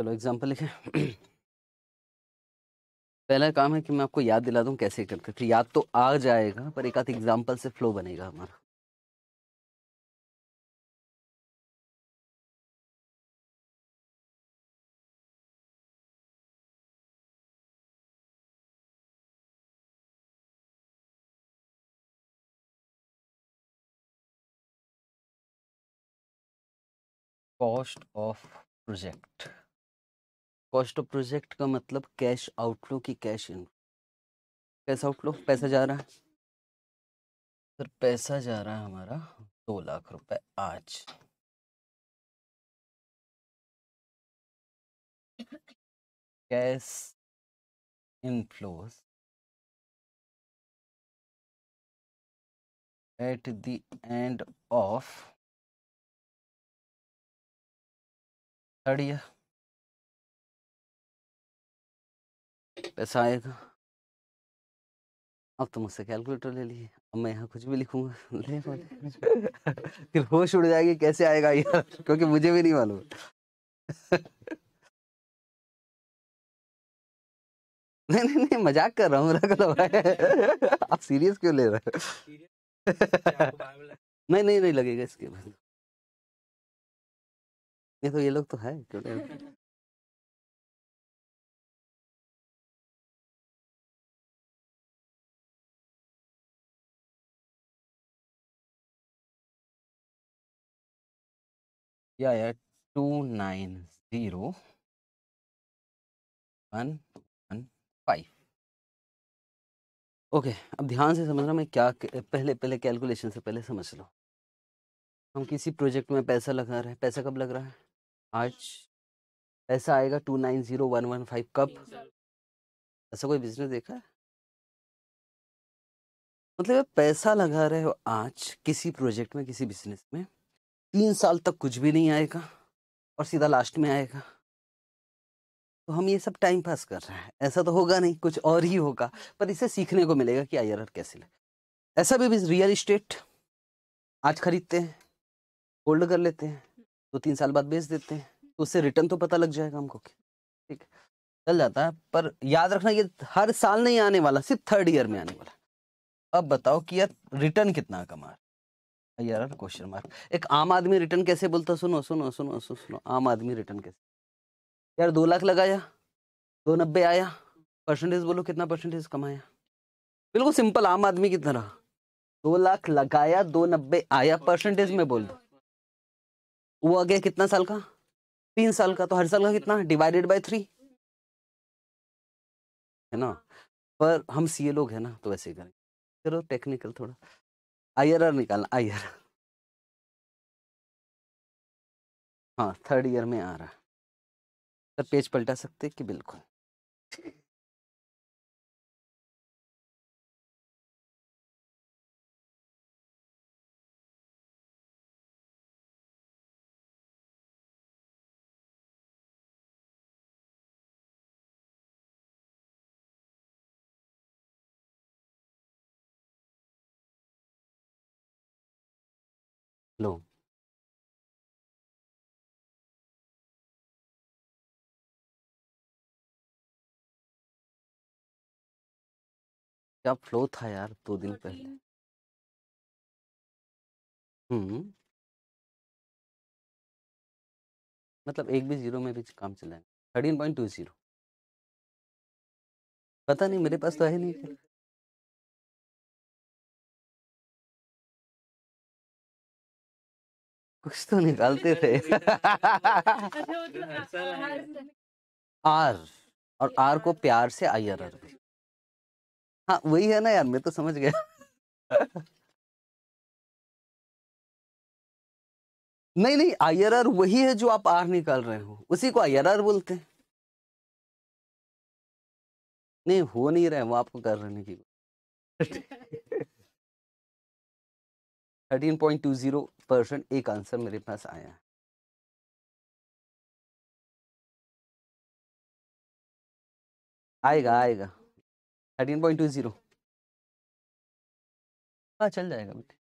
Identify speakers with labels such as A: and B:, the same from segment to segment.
A: चलो एग्जाम्पल लिखें पहला काम है कि मैं आपको याद दिला दूं कैसे करते तो याद तो आ जाएगा पर एक आध एग्जाम्पल से फ्लो बनेगा हमारा
B: cost of project cost of project का मतलब कैश आउटफ्लो की
A: कैश इन कैश आउटफ्लो पैसा जा रहा है
B: सर पैसा जा रहा है हमारा दो लाख रुपए आज cash inflows at the end of third year पैसा आएगा अब तो मुझसे कैलकुलेटर ले लिए अब मैं यहाँ कुछ भी लिखूंगा
C: ले
A: फिर होश उड़ जाएगी कैसे आएगा यार क्योंकि मुझे भी नहीं मालूम नहीं नहीं नहीं मजाक कर रहा हूँ रख आप सीरियस क्यों ले रहे हो
B: नहीं नहीं नहीं लगेगा इसके बाद ये तो ये लोग तो है क्यों क्या आया two nine zero one one five
A: okay अब ध्यान से समझना मैं क्या पहले पहले कैलकुलेशन से पहले समझ लो हम किसी प्रोजेक्ट में पैसा लगा रहे हैं पैसा कब लग रहा है आज पैसा आएगा two nine zero one one five कब ऐसा कोई बिजनेस देखा है मतलब पैसा लगा रहे हो आज किसी प्रोजेक्ट में किसी बिजनेस में तीन साल तक कुछ भी नहीं आएगा और सीधा लास्ट में आएगा तो हम ये सब टाइम पास कर रहे हैं ऐसा तो होगा नहीं कुछ और ही होगा पर इसे सीखने को मिलेगा कि आई कैसे ले ऐसा भी, भी रियल इस्टेट आज खरीदते हैं होल्ड कर लेते हैं दो तीन साल बाद बेच देते हैं तो उससे रिटर्न तो पता लग जाएगा हमको ठीक चल जाता है पर याद रखना ये हर साल नहीं आने वाला सिर्फ थर्ड ईयर में आने वाला अब बताओ कि यार रिटर्न कितना कमा यार क्वेश्चन मार्क एक आम आदमी रिटर्न कैसे बोलता सुनो सुनो सुनो सुनो सुनो आम आदमी रिटर्न कैसे यार दो लाख लगाया दो नब्बे आया परसेंटेज बोलो कितना परसेंटेज कमाया बिल्कुल सिंपल आम आदमी कितना रहा दो लाख लगाया दो नब्बे आया परसेंटेज में बोल दो वो आ गया कितना साल का तीन साल का तो हर साल का कितना डिवाइडेड बाय थ्री है ना पर हम सीए लोग हैं ना तो वैसे ही करेंगे चलो टेक्निकल थोड़ा आई
B: निकालना आई हाँ थर्ड ईयर में आ रहा है सर पेज पलटा सकते कि बिल्कुल लो क्या फ्लो था यार दो दिन पहले हम्म मतलब एक भी जीरो में भी काम चला है थर्टीन पॉइंट टू जीरो पता नहीं मेरे पास तो है नहीं कुछ तो निकालते थे
A: आर और आर को प्यार से आई आर आर
B: हाँ वही है ना यार मैं तो समझ गया नहीं नहीं आई आर आर वही है जो आप आर निकाल रहे हो उसी को आई आर आर बोलते हैं नहीं हो नहीं रहे वो आपको कर रहे की thirteen point two zero percent एक आंसर मेरे पास आया है आएगा आएगा थर्टीन पॉइंट टू ज़ीरो हाँ चल जाएगा बेटे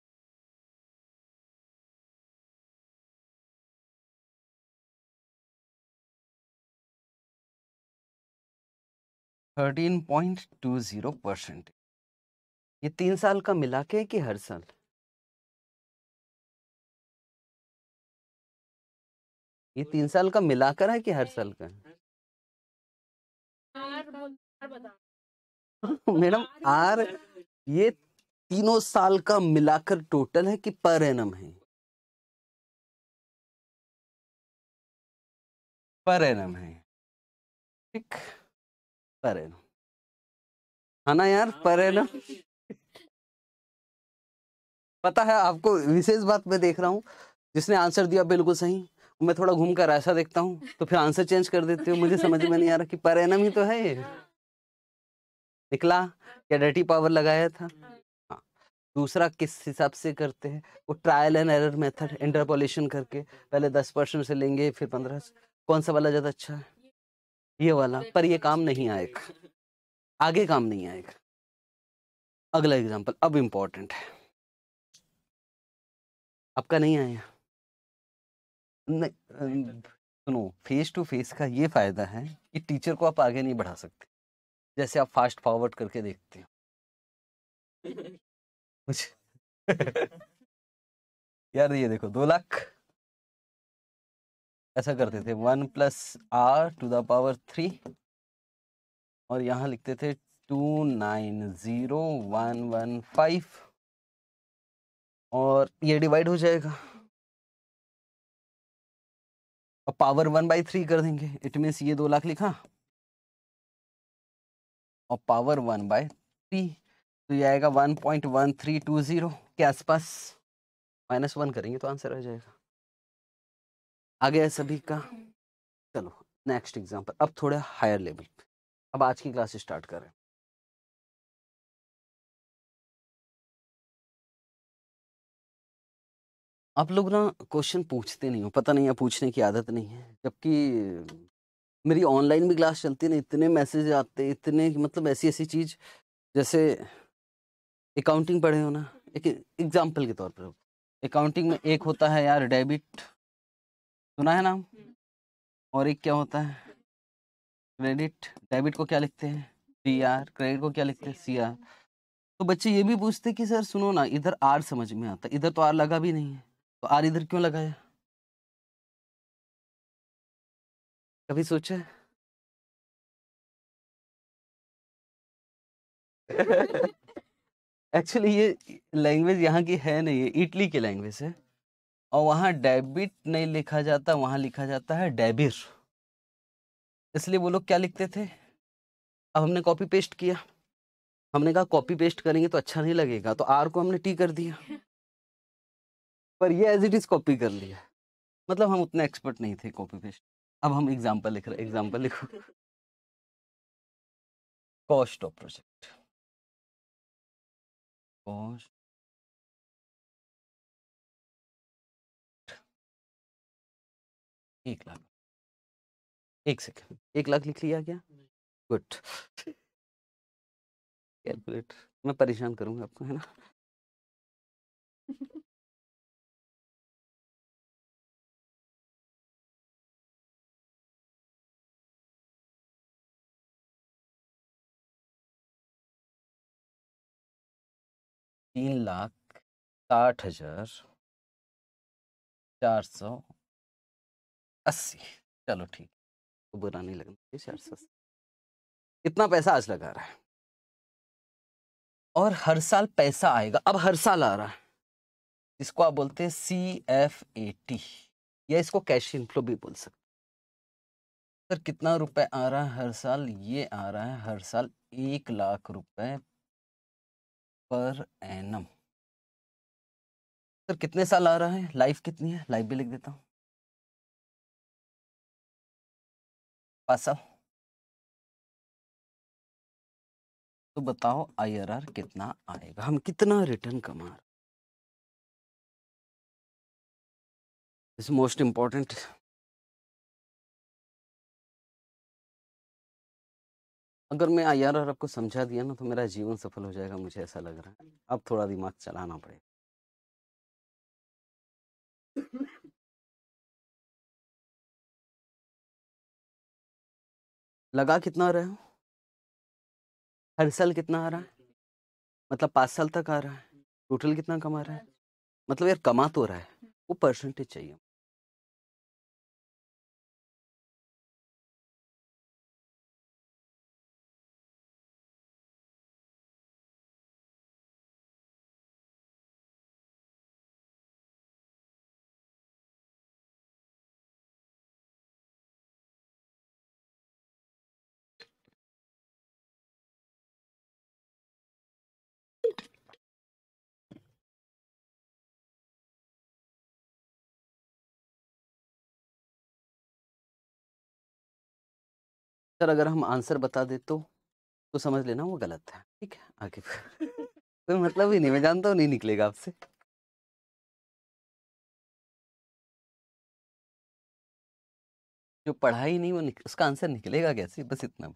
B: thirteen point two zero percent ये तीन साल का मिला के कि हर साल ये तीन साल का मिलाकर है कि हर साल का मैडम आर ये तीनों साल का मिलाकर टोटल है कि पर एनम है पर एनम है ठीक पर एनम है हाँ ना यार हाँ, पर हाँ, एनम पता है
A: आपको विशेष बात मैं देख रहा हूं जिसने आंसर दिया बिल्कुल सही मैं थोड़ा घूम कर ऐसा देखता हूँ तो फिर आंसर चेंज कर देती हूँ मुझे समझ में नहीं आ रहा कि परिणाम ही तो है ये निकला क्या डर्टी पावर लगाया था हाँ। दूसरा किस हिसाब से करते हैं वो trial and error method interpolation करके पहले दस परसेंट से लेंगे फिर पंद्रह कौन सा वाला ज़्यादा अच्छा है ये वाला पर ये काम नहीं आएगा आगे
B: काम नहीं आएगा अगला एग्जाम्पल अब इम्पोर्टेंट है आपका नहीं आया सुनो
A: फेस टू फेस का ये फायदा है कि टीचर को आप आगे नहीं बढ़ा सकते जैसे आप फास्ट फॉरवर्ड करके देखते
B: हो कुछ
A: यार ये देखो दो लाख ऐसा करते थे one plus r to the power three और यहाँ लिखते थे two nine zero one one five और ये डिवाइड हो जाएगा और पावर वन बाई थ्री कर देंगे इट मीन्स ये दो लाख लिखा और पावर वन बाय थ्री तो ये आएगा one point one three two zero के आसपास माइनस वन करेंगे तो आंसर आ जाएगा आ गया सभी का
B: चलो नेक्स्ट एग्जाम्पल अब थोड़ा हायर लेवल अब आज की क्लास स्टार्ट करें आप लोग ना क्वेश्चन पूछते नहीं हो पता नहीं है पूछने की आदत नहीं है
A: जबकि मेरी ऑनलाइन भी क्लास चलती है ना इतने मैसेज आते इतने मतलब ऐसी ऐसी चीज़ जैसे अकाउंटिंग पढ़े हो ना एक एग्जाम्पल के तौर पर अकाउंटिंग में एक होता है यार डेबिट सुना है नाम हम्म। और एक क्या होता है क्रेडिट डेबिट को क्या लिखते हैं डी आर क्रेडिट को क्या लिखते हैं सी आर तो बच्चे ये भी पूछते कि सर सुनो ना इधर आर समझ में आता
B: इधर तो आर लगा भी नहीं है तो आर इधर क्यों लगाया कभी सोचा है एक्चुअली ये लैंग्वेज यहाँ की है नहीं है
A: इटली की लैंग्वेज है और वहाँ डेबिट नहीं लिखा जाता वहाँ लिखा जाता है डेबिर इसलिए वो लोग क्या लिखते थे अब हमने कॉपी पेस्ट किया हमने कहा कॉपी पेस्ट करेंगे तो अच्छा नहीं लगेगा तो आर को हमने टी कर दिया पर ये एज इट इज कॉपी कर लिया मतलब हम उतने एक्सपर्ट नहीं थे कॉपी पेस्ट
B: अब हम एग्जाम्पल लिख रहे एग्जाम्पल लिखो कॉस्ट ऑफ प्रोजेक्ट कॉस्ट एक लाख एक सेकेंड एक लाख लिख लिया क्या गुड कैलकुलेट मैं परेशान करूंगा आपको है ना तीन लाख साठ हजार चार सौ अस्सी चलो ठीक तो बुरा नहीं लगना चाहिए चार सौ अस्सी इतना पैसा आज लगा रहा है और हर साल पैसा आएगा अब हर साल आ रहा है
A: इसको आप बोलते हैं सी एफ ए टी या इसको कैश इनफ्लो भी बोल सकते सर कितना रुपए आ रहा है हर साल ये आ रहा है हर साल एक
B: लाख रुपए पर एनम सर कितने साल आ रहा है लाइफ कितनी है लाइफ भी लिख देता हूँ पास आओ तो बताओ आईआरआर कितना आएगा हम कितना रिटर्न कमा रहे मोस्ट इंपॉर्टेंट अगर मैं यार और आपको समझा दिया ना तो मेरा जीवन सफल हो जाएगा मुझे ऐसा लग रहा है अब थोड़ा दिमाग चलाना पड़ेगा लगा कितना रहे हो हर साल कितना आ रहा है मतलब पाँच साल तक आ रहा है टोटल कितना कमा रहा है मतलब यार कमा तो रहा है वो परसेंटेज चाहिए सर अगर हम आंसर बता दे तो तो समझ लेना वो गलत है ठीक है आगे कोई मतलब ही नहीं मैं जानता हूँ नहीं निकलेगा आपसे जो पढ़ाई नहीं वो निक... उसका आंसर निकलेगा कैसे बस इतना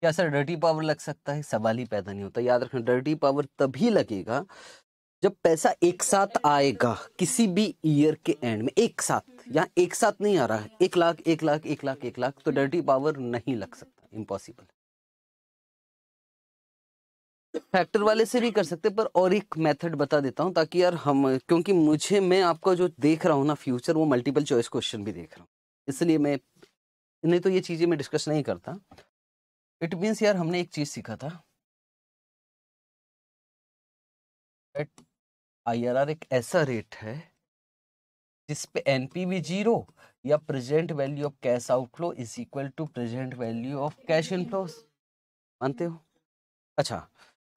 A: क्या सर डर्टी पावर लग सकता है सवाल ही पैदा नहीं होता याद रखना डर्टी पावर तभी लगेगा जब पैसा एक साथ आएगा किसी भी ईयर के एंड में एक साथ यहाँ एक साथ नहीं आ रहा है एक लाख एक लाख एक लाख एक लाख तो डर्टी पावर नहीं लग सकता इम्पॉसिबल फैक्टर वाले से भी कर सकते पर और एक मेथड बता देता हूँ ताकि यार हम क्योंकि मुझे मैं आपका जो देख रहा हूँ ना फ्यूचर वो मल्टीपल चॉइस क्वेश्चन भी देख रहा हूँ इसलिए मैं नहीं तो ये चीज़ें मैं डिस्कस नहीं
B: करता इट मीन्स यार हमने एक चीज़ सीखा था आई एक ऐसा रेट है
A: जिसपे एन पी भी जीरो या present value of cash outflow is equal to present value of cash inflow मानते हो अच्छा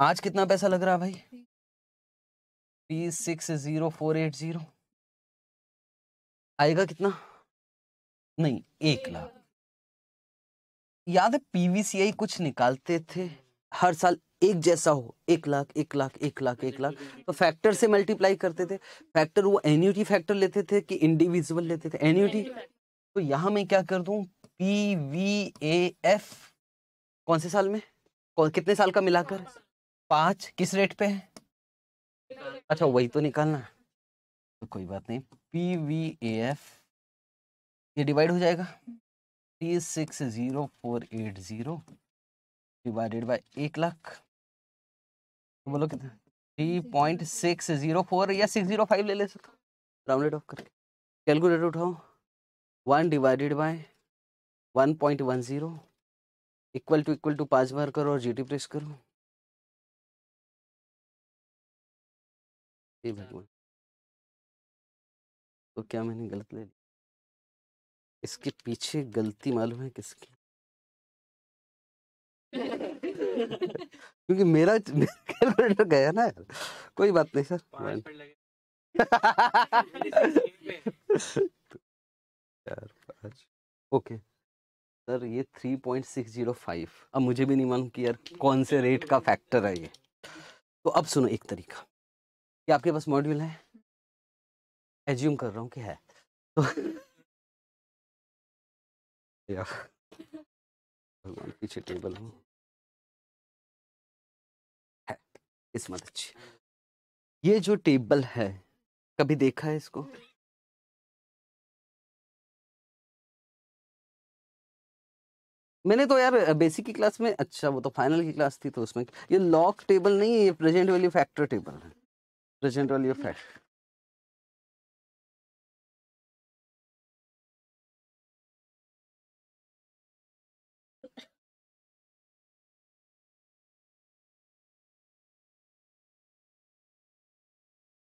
A: आज कितना पैसा लग रहा
B: है भाई P six zero four eight zero आएगा कितना नहीं एक लाख
A: याद है पीवीसीआई कुछ निकालते थे हर साल एक जैसा हो एक लाख एक लाख एक लाख एक लाख तो फैक्टर से मल्टीप्लाई करते थे फैक्टर वो एन्यूटी फैक्टर लेते थे कि इंडिविजुअल लेते थे एन्यूटी तो यहां मैं क्या कर दू पी वी ए एफ कौन से साल में कौन कितने साल का मिलाकर पांच किस रेट पे है अच्छा वही तो निकालना तो कोई बात नहीं पी वी ए एफ ये डिवाइड हो जाएगा three six zero four eight zero divided by एक लाख तो बोलो कितना three point six zero four या सिक्स जीरो फाइव ले ले सकते हूँ राउंडेड ऑफ करके कैलकुलेटर उठाओ one divided by one point one zero
B: equal to equal to पाँच बार करो और जीटी प्रेस करो ये अच्छा। भगवान तो क्या मैंने गलत ले लिया इसके पीछे गलती मालूम है किसकी
C: क्योंकि
A: मेरा कैलकुलेटर गया ना यार कोई बात नहीं सर चार पाँच ओके सर ये three point six zero five अब मुझे भी नहीं मालूम कि यार कौन से रेट का फैक्टर है ये तो
B: अब सुनो एक तरीका
A: क्या आपके पास मॉड्यूल है एज्यूम कर रहा हूँ कि है
B: तो यार पीछे टेबल हूँ किस्मत अच्छी ये जो टेबल है कभी देखा है इसको
A: मैंने तो यार बेसिक की क्लास में अच्छा वो तो फाइनल की क्लास थी तो उसमें ये लॉक टेबल नहीं है ये प्रेजेंट
B: वैल्यू फैक्टर टेबल है प्रेजेंट वैल्यू फैक्टर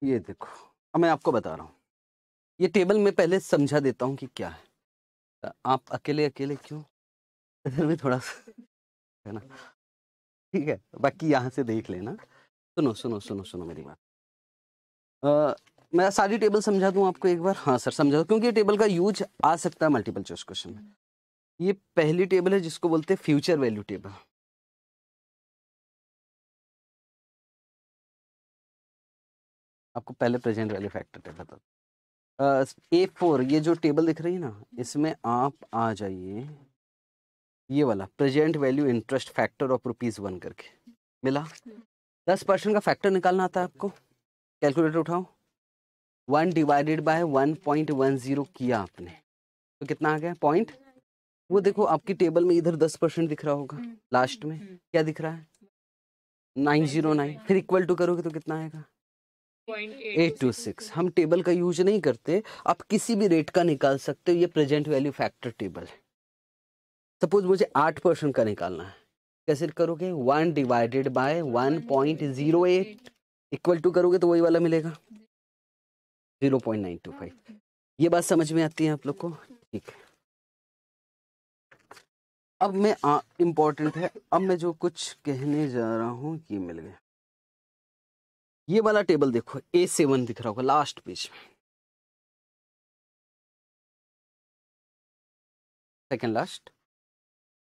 B: ये देखो अब मैं आपको बता रहा हूँ
A: ये टेबल मैं पहले समझा देता हूँ कि क्या है आप अकेले अकेले क्यों इधर भी थोड़ा सा है ना ठीक है बाकी यहाँ से देख लेना सुनो सुनो सुनो सुनो मेरी बात मैं सारी टेबल समझा दूँ आपको एक बार हाँ सर समझा दूँ क्योंकि ये टेबल का यूज आ सकता है मल्टीपल चॉइस क्वेश्चन में ये पहली टेबल है
B: जिसको बोलते हैं फ्यूचर वैल्यू टेबल आपको पहले प्रेजेंट वैल्यू फैक्टर देखा था
A: ए फोर ये जो टेबल दिख रही है ना इसमें आप आ जाइए ये वाला present value interest factor of rupees one करके मिला दस परसेंट का फैक्टर निकालना आता है आपको कैलकुलेटर उठाओ one divided by one point one zero किया आपने तो कितना आ गया पॉइंट वो देखो आपकी टेबल में इधर दस परसेंट दिख रहा होगा लास्ट में क्या दिख रहा है नाइन जीरो नाइन फिर इक्वल टू करोगे तो कितना आएगा एट टू सिक्स हम टेबल का यूज नहीं करते आप किसी भी रेट का निकाल सकते हो ये प्रेजेंट वैल्यू फैक्टर टेबल है सपोज मुझे आठ परसेंट का निकालना है कैसे करोगे one divided by one point zero eight equal to करोगे तो वही वाला मिलेगा zero point nine two five ये बात समझ में आती है आप लोग को ठीक है अब मैं इम्पोर्टेंट है अब मैं जो कुछ कहने जा रहा हूँ
C: ये मिल गया
B: ये वाला टेबल देखो ए सेवन दिख रहा होगा लास्ट पेज में सेकेंड लास्ट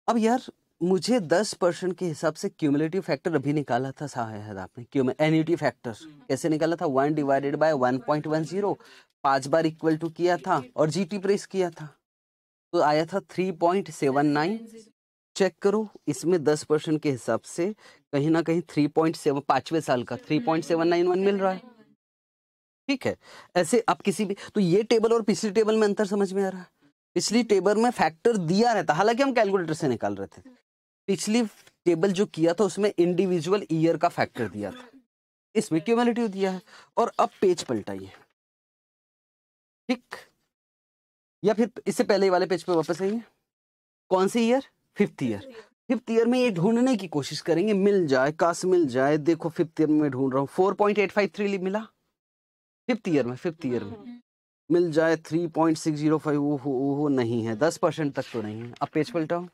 A: अब यार मुझे दस परसेंट के हिसाब से क्यूमुलेटिव फैक्टर अभी निकाला था शायद आपने एन्यूटी हम्म। फैक्टर कैसे निकाला था one divided by one point one zero पांच बार इक्वल टू किया था और जीटी प्रेस किया था तो आया था three point seven nine check करो इसमें दस परसेंट के हिसाब से कहीं ना कहीं थ्री पॉइंट सेवन पाँचवें साल का three point seven nine one मिल रहा है ठीक है ऐसे आप किसी भी तो ये टेबल और पिछली टेबल में अंतर समझ में आ रहा है पिछली टेबल में फैक्टर दिया रहता हालांकि हम कैलकुलेटर से निकाल रहे थे पिछली टेबल जो किया था उसमें इंडिविजुअल ईयर का फैक्टर दिया था इसमें क्यूमुलेटिव दिया है और अब पेज पलटाइए ठीक या फिर इससे पहले वाले पेज पे वापस आइए कौन सी year fifth year fifth year में ये ढूंढने की कोशिश करेंगे मिल जाए कास मिल जाए देखो फिफ्थ ईयर में ढूंढ रहा हूँ four point eight five three मिला फिफ्थ ईयर में फिफ्थ ईयर में हम्म। मिल जाए three point six zero five वो वो नहीं है दस परसेंट तक तो नहीं है अब पेज पलटाओ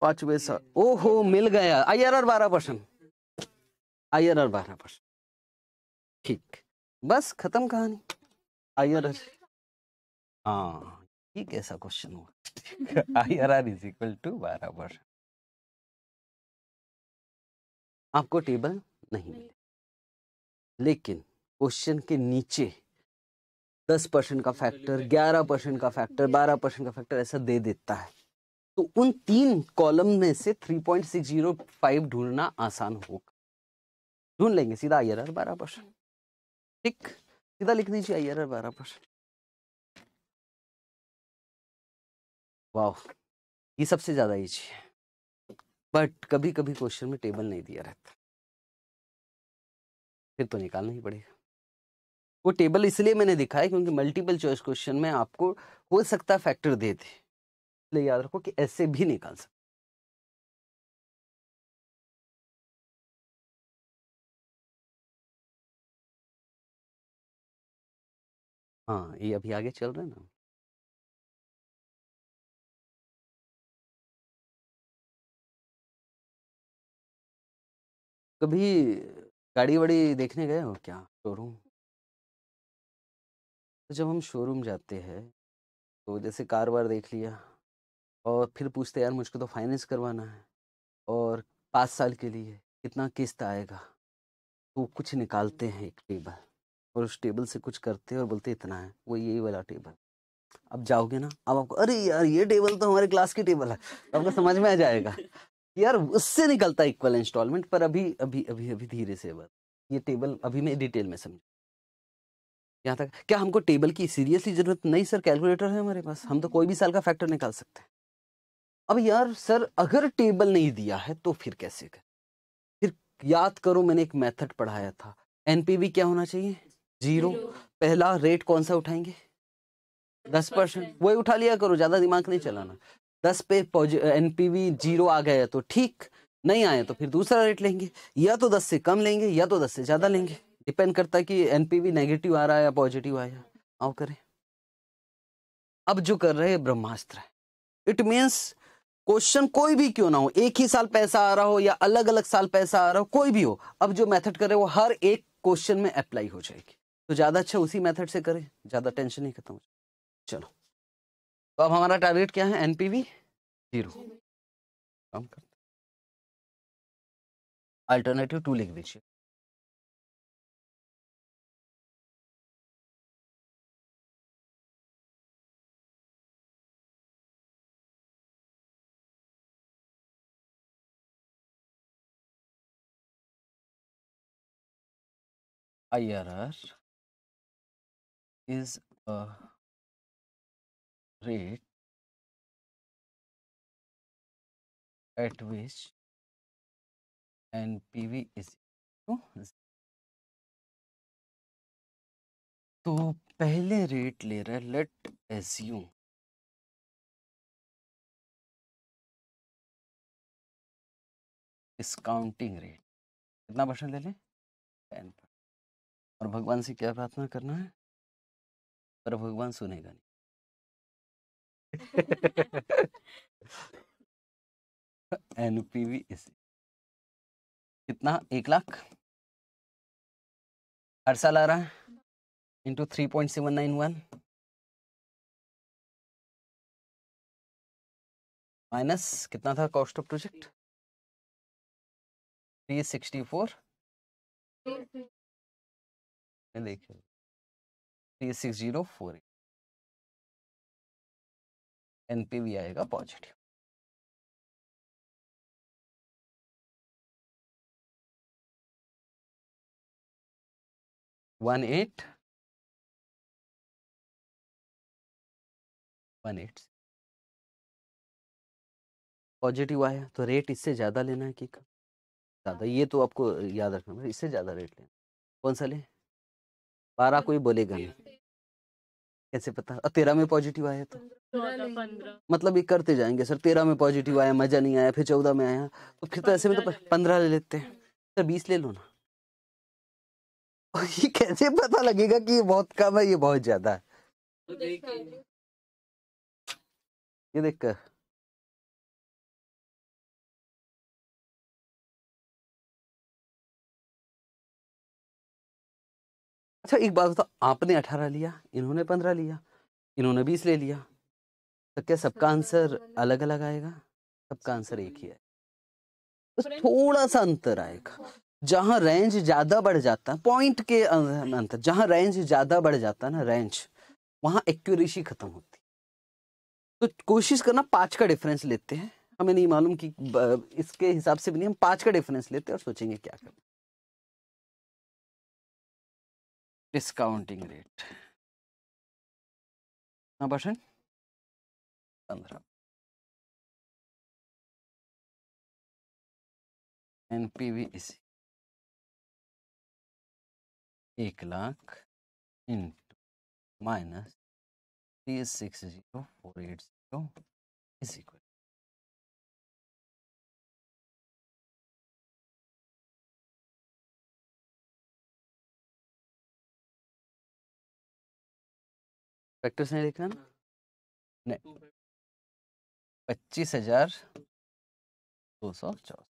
B: पांचवे साल ओहो मिल गया आई आर आर बारह परसेंट आई आर आर बारह परसेंट ठीक बस खत्म कहानी आई आर आर अच्छा। हाँ ये कैसा क्वेश्चन हुआ I R R is equal to बराबर आपको टेबल नहीं मिले लेकिन क्वेश्चन के नीचे
A: दस परसेंट का फैक्टर ग्यारह परसेंट का फैक्टर बारह परसेंट का फैक्टर ऐसा दे देता है तो उन तीन कॉलम में से three point six zero five ढूंढना आसान होगा ढूंढ लेंगे सीधा आई आर आर बारह परसेंट हम्म। ठीक सीधा लिख दीजिए आई आर आर बारह परसेंट वाह ये सबसे ज़्यादा ईजी है बट कभी कभी क्वेश्चन में टेबल नहीं दिया रहता फिर तो निकालना ही पड़ेगा वो टेबल इसलिए मैंने दिखा है क्योंकि मल्टीपल चॉइस क्वेश्चन में आपको हो सकता फैक्टर दे दे
B: इसलिए याद रखो कि ऐसे भी निकाल सकते हाँ ये अभी आगे चल रहे हैं ना कभी गाड़ी-वाड़ी देखने गए हो क्या? शोरूम?
A: तो जब हम शोरूम जाते हैं, तो जैसे कार-वार देख लिया और फिर पूछते "यार मुझको तो फाइनेंस करवाना है और पाँच साल के लिए कितना किस्त आएगा?" तो कुछ निकालते हैं एक टेबल और उस टेबल से कुछ करते हैं और बोलते "इतना है, वो यही वाला टेबल।" अब जाओगे ना, अब आपको, "अरे यार! ये टेबल तो हमारे क्लास की टेबल है।" तो आपको समझ में आ जाएगा। यार उससे निकलता है इक्वल इंस्टॉलमेंट पर अभी अभी अभी अभी धीरे से बस ये टेबल अभी मैं डिटेल में समझ यहाँ तक क्या हमको टेबल की सीरियसली ज़रूरत नहीं सर कैलकुलेटर है हमारे पास हम तो कोई भी साल का फैक्टर निकाल सकते हैं अब यार सर अगर टेबल नहीं दिया है तो फिर कैसे कर फिर याद करो मैंने एक मेथड पढ़ाया था एनपीवी क्या होना चाहिए जीरो पहला रेट कौन सा उठाएंगे दस परसेंट वही उठा लिया करो ज़्यादा दिमाग नहीं चलाना दस पे एन पी वी जीरो आ गया तो ठीक नहीं आए तो फिर दूसरा रेट लेंगे या तो दस से कम लेंगे या तो दस से ज़्यादा लेंगे डिपेंड करता है कि एन पी वी नेगेटिव आ रहा है या पॉजिटिव आया आओ करें अब जो कर रहे हैं ब्रह्मास्त्र है इट मीन्स क्वेश्चन कोई भी क्यों ना हो एक ही साल पैसा आ रहा हो या अलग अलग साल पैसा आ रहा हो कोई भी हो अब जो मेथड करे वो हर एक क्वेश्चन में अप्लाई हो जाएगी तो ज़्यादा अच्छा उसी मेथड से करें ज़्यादा टेंशन नहीं खत्म हो चलो
B: तो अब हमारा टारगेट क्या है एनपीवी जीरो अल्टरनेटिव टू लिख दीजिए R R is rate at which NPV is वी to तो पहले रेट ले रहा है लेट यू डिस्काउंटिंग रेट कितना परसेंट ले लें टेन परसेंट और भगवान से क्या प्रार्थना करना है पर भगवान सुनेगा नहीं एनपीवी इसी कितना एक लाख हर साल आ रहा है into three point seven nine one minus कितना था cost of project three sixty four देखिए three six zero four NPV आएगा positive one eight one eight positive आया तो रेट इससे ज़्यादा लेना है कि ज़्यादा
A: ये तो आपको याद रखना इससे ज़्यादा रेट लेना कौन सा ले बारह हाँ, कोई बोलेगा नहीं कैसे पता और तेरह में पॉजिटिव आया तो मतलब ये करते जाएंगे सर तेरह में पॉजिटिव आया मजा नहीं आया फिर चौदह में आया तो फिर तो ऐसे में तो पंद्रह ले लेते हैं सर बीस ले लो ना ये कैसे पता लगेगा कि ये बहुत
B: कम है ये बहुत ज्यादा है तो ये देख कर अच्छा एक बात बताओ आपने
A: अठारह लिया इन्होंने पंद्रह लिया इन्होंने बीस ले लिया तो क्या सबका आंसर अलग अलग आएगा सबका आंसर एक ही है बस थोड़ा सा अंतर आएगा जहाँ रेंज ज़्यादा बढ़ जाता है पॉइंट के अं, अं, अंतर जहाँ रेंज ज़्यादा बढ़ जाता है ना रेंज वहाँ एक्यूरेसी ख़त्म होती तो कोशिश करना पाँच का डिफरेंस लेते हैं हमें नहीं मालूम कि इसके हिसाब से भी नहीं हम पाँच का डिफरेंस लेते हैं और
B: सोचेंगे क्या करना डिस्काउंटिंग रेट कितना परसेंट पंद्रह एन पी वी इसी एक lakh into minus three six zero four eight zero इसी फैक्टर्स नहीं लिखना हाँ। नहीं पच्चीस हजार दो सौ चौदह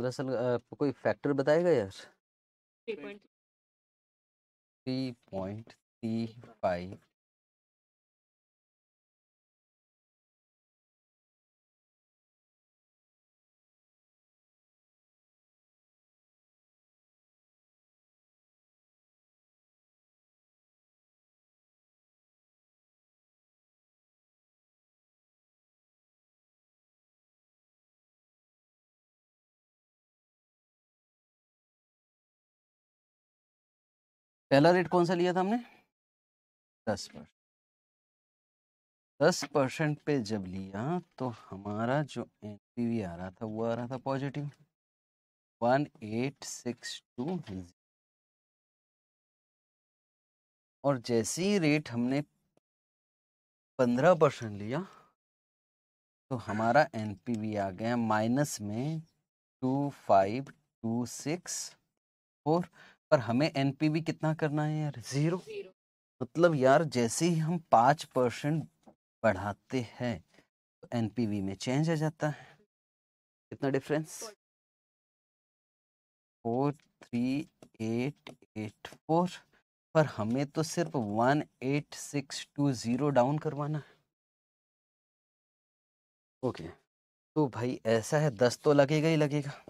B: पंद्रह साल का कोई फैक्टर बताएगा यार थ्री पॉइंट थ्री फाइव पहला रेट कौन सा लिया था हमने दस परसेंट दस परसेंट पे जब लिया तो हमारा
A: जो एन आ रहा था वो आ रहा था positive one eight six
B: two और जैसे ही रेट हमने पंद्रह परसेंट लिया तो हमारा एन
A: आ गया माइनस में two five two six four पर हमें एनपीवी कितना करना है यार जीरो मतलब यार जैसे ही हम पाँच परसेंट बढ़ाते हैं तो एनपीवी में चेंज आ जाता है कितना difference four three eight eight four पर हमें तो सिर्फ one eight six two zero down करवाना है ओके okay. तो भाई ऐसा है दस तो लगेगा ही लगेगा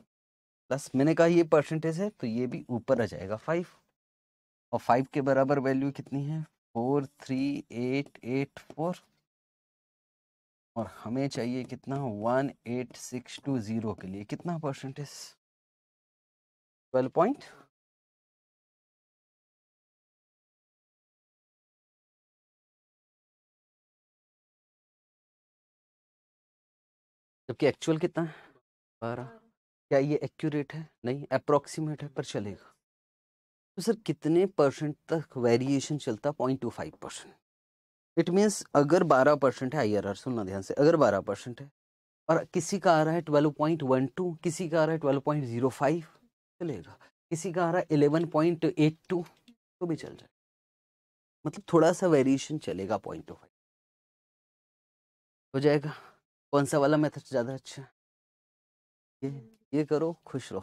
A: प्लस मैंने कहा ये परसेंटेज है तो ये भी ऊपर आ जाएगा फाइव और फाइव के बराबर वैल्यू कितनी है four three eight eight four और हमें चाहिए कितना one
B: eight six two zero के लिए कितना परसेंटेज ट्वेल्व पॉइंट जबकि एक्चुअल कितना है बारह क्या ये एक्यूरेट है नहीं अप्रोक्सीमेट है पर
A: चलेगा तो सर कितने परसेंट तक वेरिएशन चलता point two five percent it means अगर बारह परसेंट है आई आर आर सुनना ध्यान से अगर बारह परसेंट है और किसी का आ रहा है ट्वेल्व पॉइंट वन टू किसी का आ रहा है ट्वेल्व पॉइंट जीरो फाइव चलेगा किसी का आ रहा है एलेवन पॉइंट एट टू तो भी चल जाए मतलब थोड़ा सा वेरिएशन चलेगा पॉइंट टू फाइव हो जाएगा कौन सा वाला मेथड ज़्यादा अच्छा है ये ये करो खुश रहो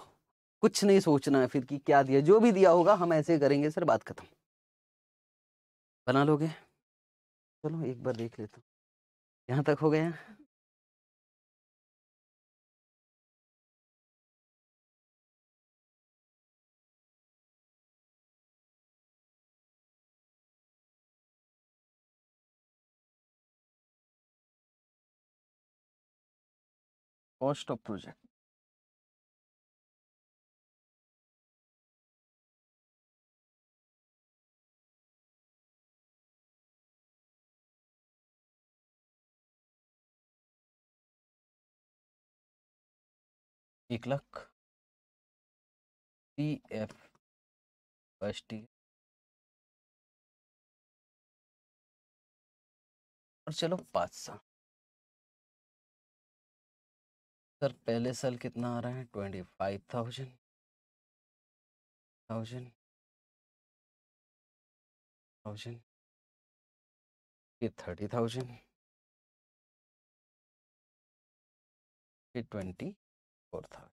A: कुछ नहीं सोचना है फिर कि क्या दिया जो भी दिया होगा हम ऐसे करेंगे सर बात खत्म बना लोगे
B: चलो एक बार देख लेता हूँ यहाँ तक हो गया cost ऑफ प्रोजेक्ट एक lakh P F S T और चलो पाँच साल सर पहले साल कितना आ रहा है twenty five thousand thousand thousand ये थर्टी थाउजेंड ये ट्वेंटी corta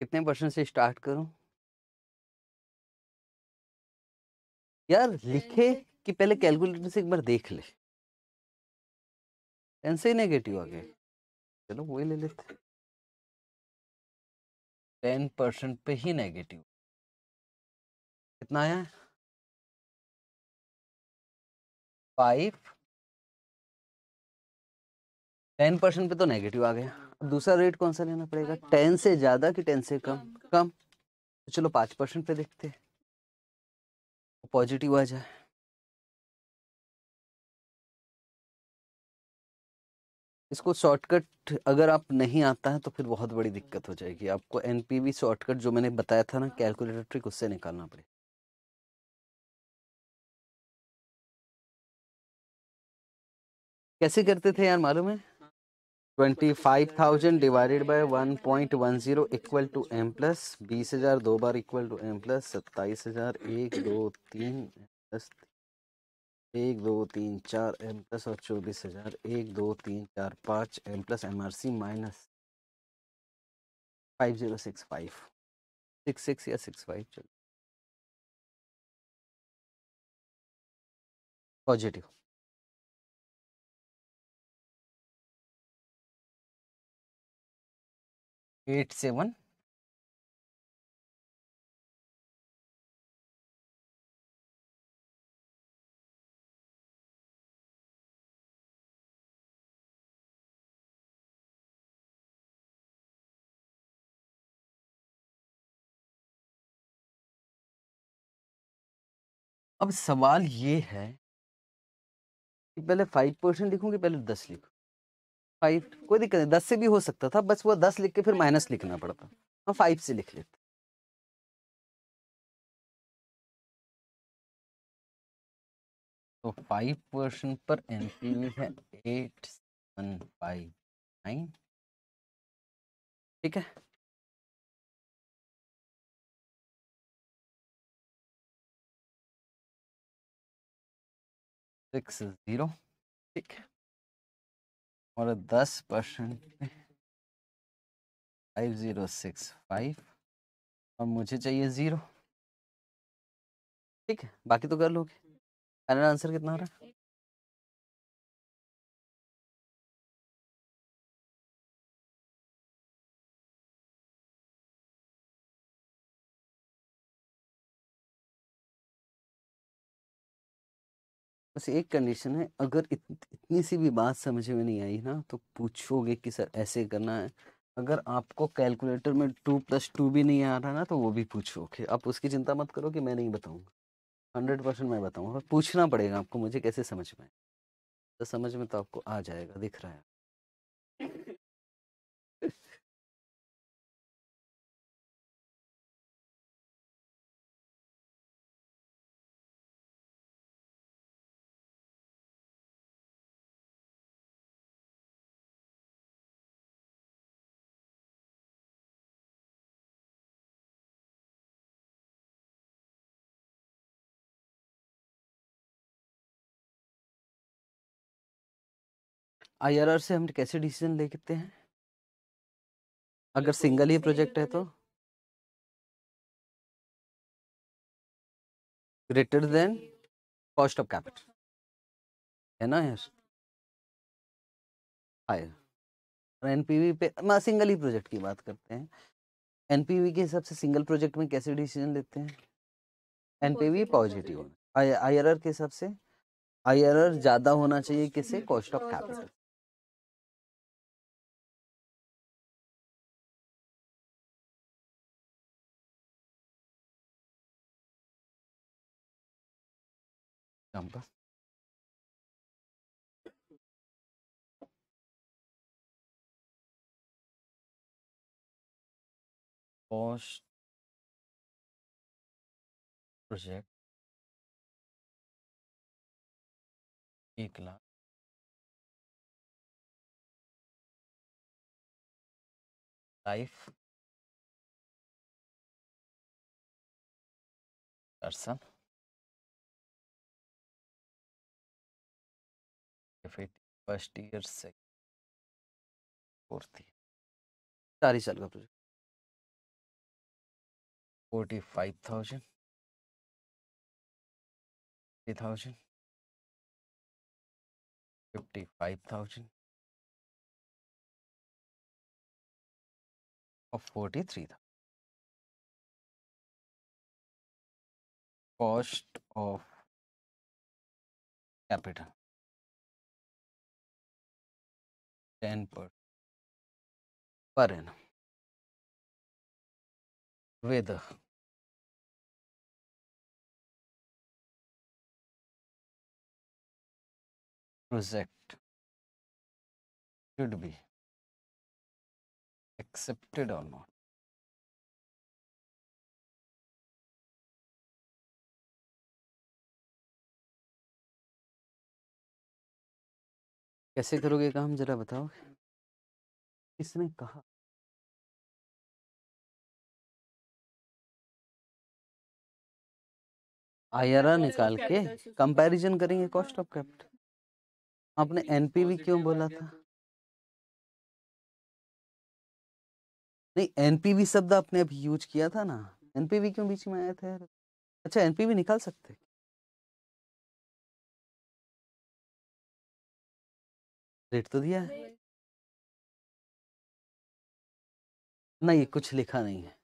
B: कितने परसेंट से स्टार्ट करूं यार लिखे हम्म। कि पहले कैलकुलेटर से एक बार देख ले टेन नेगेटिव आ गए हम्म। चलो वही ले लेते टेन परसेंट पे ही नेगेटिव कितना आया फाइव टेन परसेंट पे तो नेगेटिव आ गया दूसरा रेट कौन सा लेना पड़ेगा टेन
A: से ज्यादा कि टेन से कम कम तो चलो पांच परसेंट पे देखते हैं
B: पॉजिटिव आ जाए इसको शॉर्टकट अगर आप नहीं आता है तो फिर बहुत बड़ी दिक्कत हो जाएगी आपको एनपीवी शॉर्टकट जो मैंने बताया था ना कैलकुलेटर ट्रिक उससे निकालना पड़ेगा कैसे करते थे यार मालूम है twenty five thousand divided by one point
A: one zero equal to M plus बीस हजार दो बार इक्वल टू एम प्लस सत्ताईस हजार एक दो तीन प्लस एक दो तीन चार एम प्लस और चौबीस हजार एक दो तीन चार पाँच M plus M R C minus
B: five zero six five six six या सिक्स फाइव चलो पॉजिटिव एट सेवन अब सवाल ये है कि पहले फाइव परसेंट लिखूं
A: कि पहले दस लिखूं फाइव कोई दिक्कत नहीं दस से भी हो सकता था बस वो दस लिख के फिर माइनस लिखना
B: पड़ता हम फाइव से लिख लेते तो फाइव पर्सन पर एन पी है एट वन फाइव नाइन ठीक है सिक्स जीरो ठीक है और दस percent five zero six five और मुझे चाहिए ज़ीरो ठीक है बाकी तो कर लोगे फाइनल आंसर कितना हो रहा है बस एक कंडीशन है अगर इत, इतनी सी भी
A: बात समझ में नहीं आई ना तो पूछोगे कि सर ऐसे करना है अगर आपको कैलकुलेटर में टू प्लस टू भी नहीं आ रहा ना तो वो भी पूछोगे आप उसकी चिंता मत करो कि मैं नहीं बताऊँगा हंड्रेड परसेंट मैं बताऊँगा पूछना पड़ेगा आपको मुझे कैसे समझ में तो समझ में तो आपको
B: आ जाएगा दिख रहा है आईआरआर से हम कैसे डिसीजन ले सकते हैं अगर सिंगल ही प्रोजेक्ट है तो greater than cost of capital है ना यार
A: हायर एनपीवी पे मैं सिंगल ही प्रोजेक्ट की बात करते हैं एनपीवी के हिसाब से सिंगल प्रोजेक्ट में कैसे डिसीजन लेते हैं एनपीवी पॉजिटिव आई आईआरआर के हिसाब से आईआरआर ज़्यादा होना चाहिए किसे कॉस्ट ऑफ
B: कैपिटल काम का cost project एक लाख लाइफ पर्सन first year second fourth year चार ही साल का project forty five thousand three thousand fifty five thousand और forty three thousand cost of capital 10 per, per annum with project should be accepted or not कैसे करोगे काम जरा बताओ किसने कहा आयरा निकाल के कंपैरिजन करेंगे हाँ, कॉस्ट हाँ। ऑफ कैपिटल आपने एनपीवी
A: क्यों बोला था नहीं
B: एनपीवी शब्द आपने अभी यूज किया था ना एनपीवी क्यों बीच में आया था यार अच्छा एनपीवी निकाल सकते रेट तो दिया है नहीं कुछ लिखा नहीं है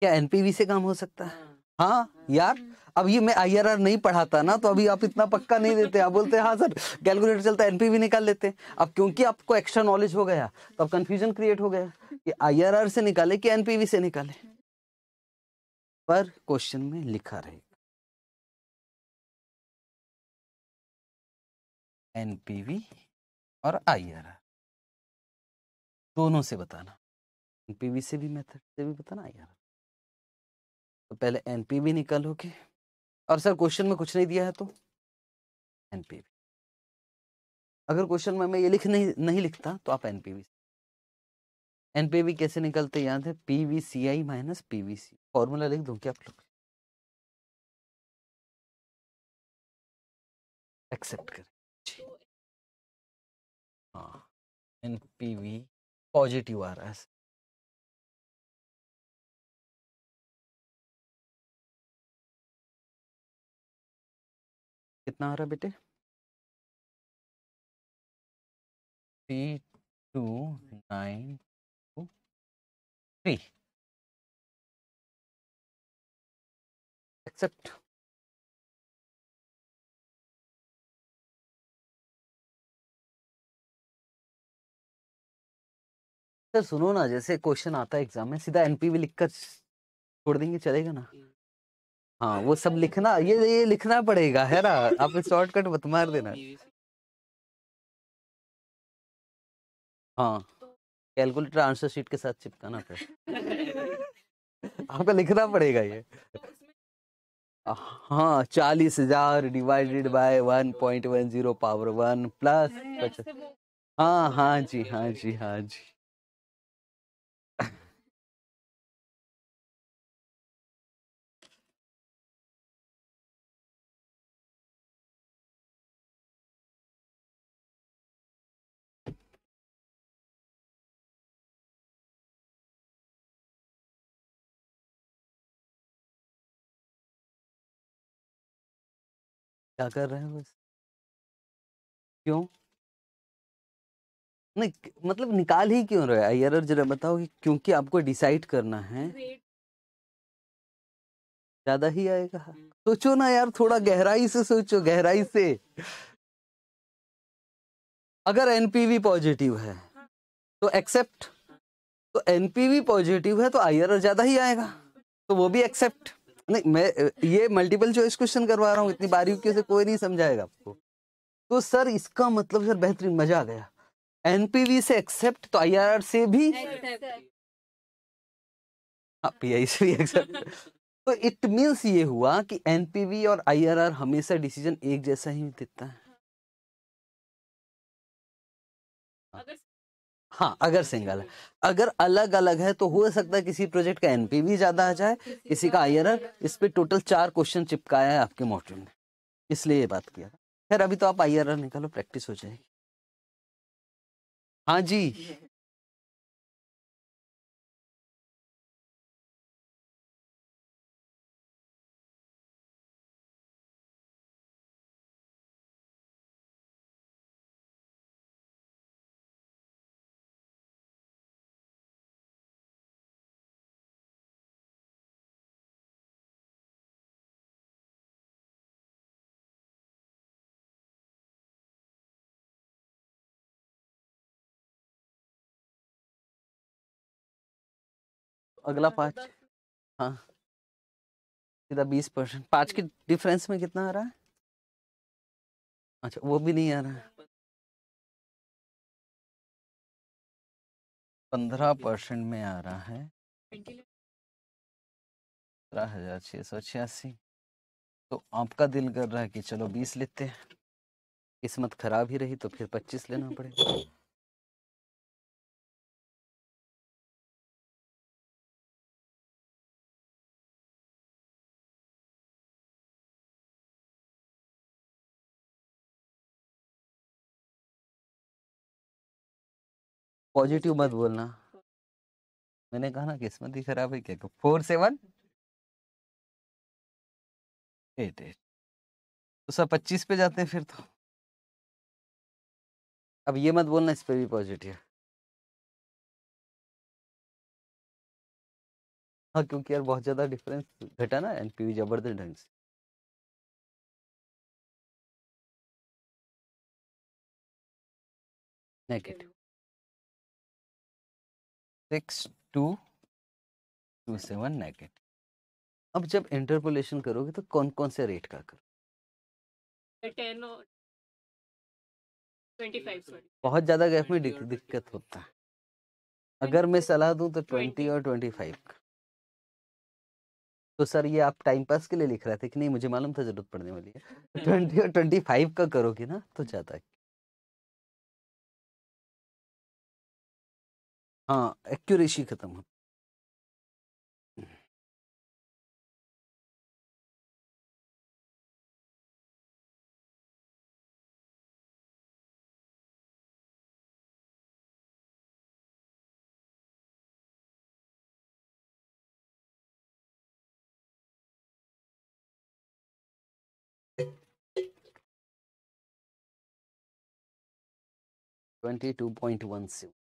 B: क्या एनपीवी से काम हो सकता है हाँ, हाँ, हाँ। यार
A: अब ये मैं आई नहीं पढ़ाता ना तो अभी आप इतना पक्का नहीं देते आप बोलते हाँ सर कैलकुलेटर चलता है एनपीवी निकाल लेते अब क्योंकि आपको एक्स्ट्रा नॉलेज हो गया तो अब कंफ्यूजन क्रिएट हो गया कि आई
B: से निकाले कि एनपीवी से निकाले पर क्वेश्चन में लिखा रहेगा एनपीवी और आई आर आर दोनों से बताना
A: एनपीवी से भी मेथड से भी बताना आई आर आर तो पहले एनपीवी निकालोगे और सर क्वेश्चन में कुछ नहीं दिया है तो एनपीवी अगर क्वेश्चन में मैं ये लिख नहीं नहीं लिखता तो आप एनपीवी एनपीवी कैसे
B: निकलते याद है पीवीसीआई माइनस पीवीसी फॉर्मूला लिख दूं क्या आप लोग एक्सेप्ट करें हाँ एन पी वी पॉजिटिव आ रहा है कितना आ रहा बेटे three two nine two three accept sir सुनो ना जैसे क्वेश्चन
A: आता है एग्जाम में सीधा एनपी भी लिख कर छोड़ देंगे चलेगा ना हाँ, हाँ वो सब लिखना ये ये लिखना पड़ेगा है ना आप शॉर्टकट मत मार देना हाँ तो कैलकुलेटर आंसर शीट के साथ चिपकाना
C: फिर
A: आपको लिखना पड़ेगा ये तो हाँ चालीस हजार divided by one point one zero power one
C: plus
B: हाँ हाँ जी हाँ जी हाँ जी क्या कर रहे हैं बस क्यों नहीं मतलब निकाल ही क्यों रहे आई आर जरा बताओ कि क्योंकि
A: आपको डिसाइड करना है ज्यादा ही आएगा हम्म। सोचो ना यार थोड़ा गहराई से सोचो गहराई से अगर एनपीवी पॉजिटिव हाँ। तो हाँ। तो है तो एक्सेप्ट तो एनपीवी पॉजिटिव है तो आई ज्यादा ही आएगा तो वो भी एक्सेप्ट नहीं मैं ये मल्टीपल चॉइस क्वेश्चन करवा रहा हूँ इतनी बारीकी से कोई नहीं समझाएगा आपको तो सर इसका मतलब सर बेहतरीन मजा आ गया एनपीवी से एक्सेप्ट तो आई से भी पीआई हाँ, से भी एक्सेप्ट तो इट मीन्स ये हुआ कि एनपीवी और आईआरआर हमेशा डिसीजन एक जैसा ही देता है हाँ अगर सिंगल है अगर अलग अलग है तो हो सकता है किसी प्रोजेक्ट का एनपीवी ज्यादा आ जाए किसी का आई इस पर टोटल चार क्वेश्चन चिपकाया है आपके मॉड्यूल में इसलिए ये बात किया खैर अभी तो आप आई निकालो प्रैक्टिस हो जाएगी
B: हाँ जी अगला पाँच हाँ सीधा बीस परसेंट पाँच के डिफरेंस में कितना आ रहा है अच्छा वो भी नहीं आ रहा है पंद्रह परसेंट में आ रहा है पंद्रह हजार छः सौ छियासी
A: तो आपका दिल कर रहा है कि चलो बीस लेते हैं किस्मत खराब ही रही तो फिर
B: पच्चीस लेना पड़ेगा पॉजिटिव मत बोलना मैंने कहा ना किस्मत ही खराब है क्या फोर सेवन एट एट तो सर पच्चीस पे जाते हैं फिर तो अब ये मत बोलना इस पर भी पॉजिटिव हाँ क्योंकि यार बहुत ज़्यादा डिफरेंस घटा ना एनपीवी जबरदस्त ढंग से negative six two two seven negative अब जब इंटरपोलेशन करोगे तो कौन कौन से रेट का करो टेन ट्वेंटी
A: बहुत ज़्यादा गैप में दिक्कत होता है अगर मैं सलाह दूं तो ट्वेंटी और ट्वेंटी फाइव का तो सर ये आप टाइम पास के लिए लिख रहे थे कि नहीं मुझे मालूम था जरूरत पड़ने वाली है ट्वेंटी और ट्वेंटी फाइव का करोगे ना तो ज़्यादा
B: हाँ एक्यूरेसी खत्म होती Twenty-two point one seven.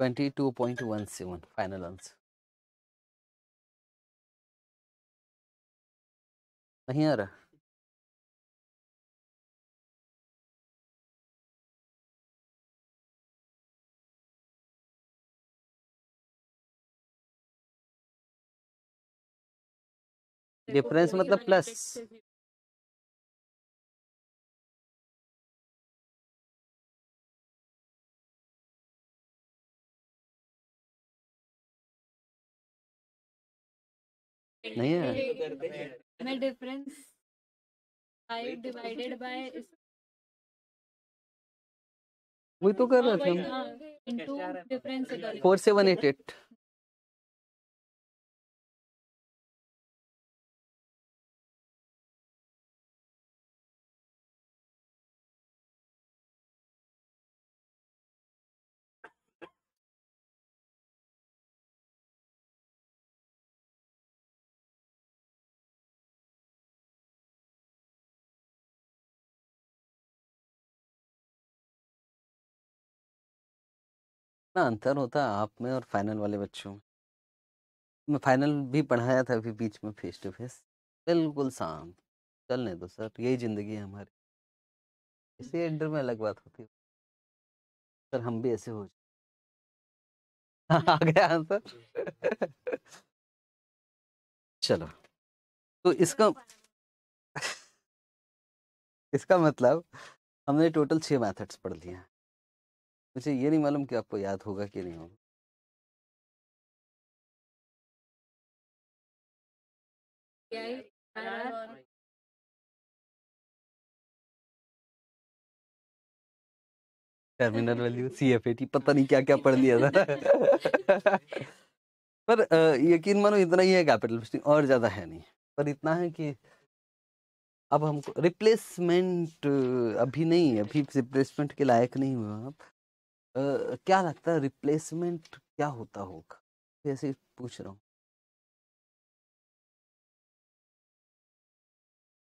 B: 22.17 final answer. नहीं आ रहा
C: डिफरेंस मतलब प्लस
B: नहीं है तो तो मैं डिफरेंस फाइव डिवाइडेड बाय वही तो कर रहे हाँ, थे हम फोर सेवन एट एट ना अंतर होता है आप में और फाइनल वाले बच्चों में
A: मैं फाइनल भी पढ़ाया था अभी बीच में फेस टू फेस बिल्कुल शांत चलने दो तो सर यही ज़िंदगी है हमारी इसी एंडर हम्म। में अलग बात होती है सर हम भी ऐसे हो
B: जाए आ गया आंसर चलो तो इसका
A: इसका मतलब हमने टोटल छः मैथड्स पढ़ लिया
B: मुझे ये नहीं मालूम कि आपको याद होगा कि नहीं होगा terminal value C F A T पता नहीं क्या क्या पढ़ लिया था पर
A: यकीन मानो इतना ही है कैपिटल और ज़्यादा है नहीं पर इतना है कि अब हमको रिप्लेसमेंट अभी नहीं अभी रिप्लेसमेंट के लायक नहीं हुआ
B: आप क्या लगता है रिप्लेसमेंट क्या होता होगा ऐसे पूछ रहा हूँ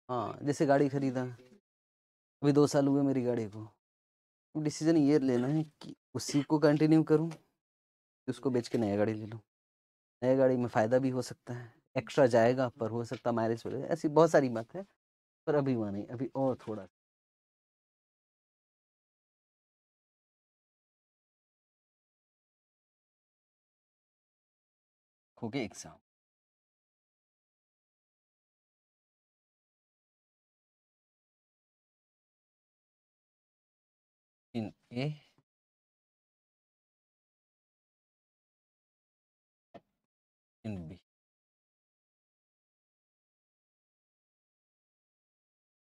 B: हाँ जैसे गाड़ी खरीदा अभी दो साल हुए मेरी गाड़ी को तो डिसीजन
A: ये लेना है कि उसी को कंटिन्यू करूँ उसको बेच के नया गाड़ी ले लूँ नया गाड़ी में फ़ायदा भी हो सकता है एक्स्ट्रा जाएगा पर हो सकता है माइलेज ऐसी बहुत सारी बात है
B: पर अभी वहाँ नहीं अभी और थोड़ा खोगे exam in A in B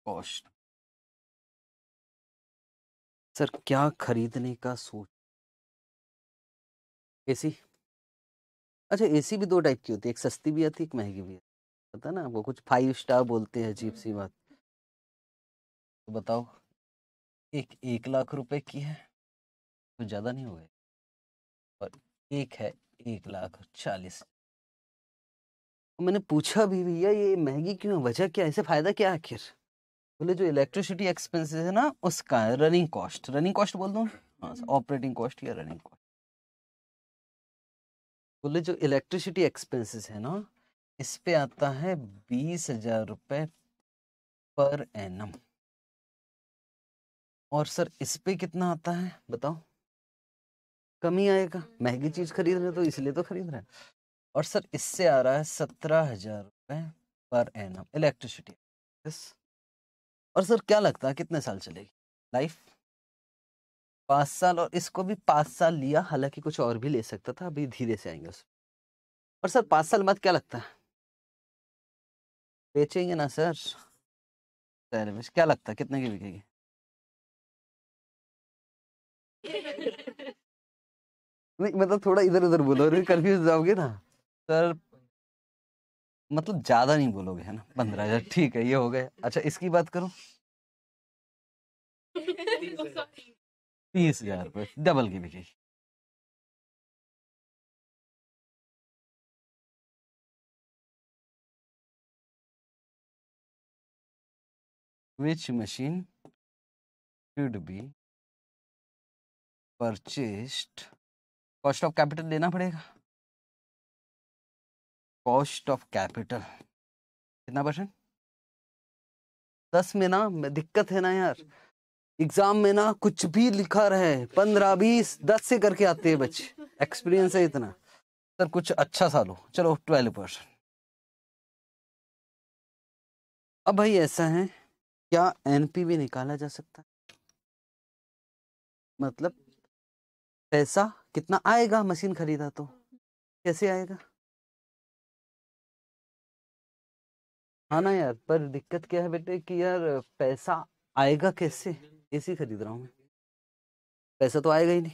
B: cost sir क्या खरीदने का सोच कैसी अच्छा
A: एसी भी दो टाइप की होती है एक सस्ती भी आती है एक महंगी भी आती है पता ना आपको कुछ फाइव स्टार बोलते हैं अजीब सी हम्म। बात तो बताओ एक एक लाख रुपए की है तो ज़्यादा नहीं होगा और एक है एक लाख चालीस मैंने पूछा भी भैया ये महंगी क्यों है वजह क्या है इसे फ़ायदा क्या आखिर बोले जो इलेक्ट्रिसिटी एक्सपेंसेस है ना उसका रनिंग कॉस्ट रनिंग कॉस्ट बोल दूँ हाँ ऑपरेटिंग हम्म। कॉस्ट या रनिंग कॉस्ट बोले जो इलेक्ट्रिसिटी एक्सपेंसेस है ना इस पे आता है बीस हजार रुपये पर एनम और सर इस पे कितना आता है बताओ कम ही आएगा महंगी चीज खरीद रहे तो इसलिए तो खरीद रहे हैं और सर इससे आ रहा है सत्रह हजार रुपये पर एनम इलेक्ट्रिसिटी और सर क्या लगता है कितने साल चलेगी लाइफ पाँच साल और इसको भी पाँच साल लिया हालांकि कुछ और भी ले सकता था अभी धीरे से आएंगे उसमें
B: और सर पाँच साल बाद क्या लगता है बेचेंगे ना सर सर्विस क्या लगता है कितने की बिकेगी नहीं मतलब थोड़ा इधर उधर बोलो कंफ्यूज जाओगे ना
A: सर मतलब ज्यादा नहीं बोलोगे है ना पंद्रह हजार ठीक है ये हो गए
B: अच्छा इसकी बात करूं तीस हजार रुपये डबल की बिकी which machine should be purchased cost of capital देना पड़ेगा कॉस्ट ऑफ कैपिटल कितना परसेंट
A: दस में ना दिक्कत है ना यार एग्जाम में ना कुछ भी लिखा रहे पंद्रह बीस दस से करके आते हैं बच्चे एक्सपीरियंस है इतना सर कुछ अच्छा सा
B: लो चलो ट्वेल्व परसेंट अब भाई ऐसा है क्या एनपीवी निकाला जा सकता है
A: मतलब पैसा कितना आएगा मशीन खरीदा तो कैसे आएगा हाँ ना यार पर दिक्कत क्या है बेटे कि यार पैसा आएगा कैसे एसी खरीद रहा हूँ मैं पैसा तो आएगा ही नहीं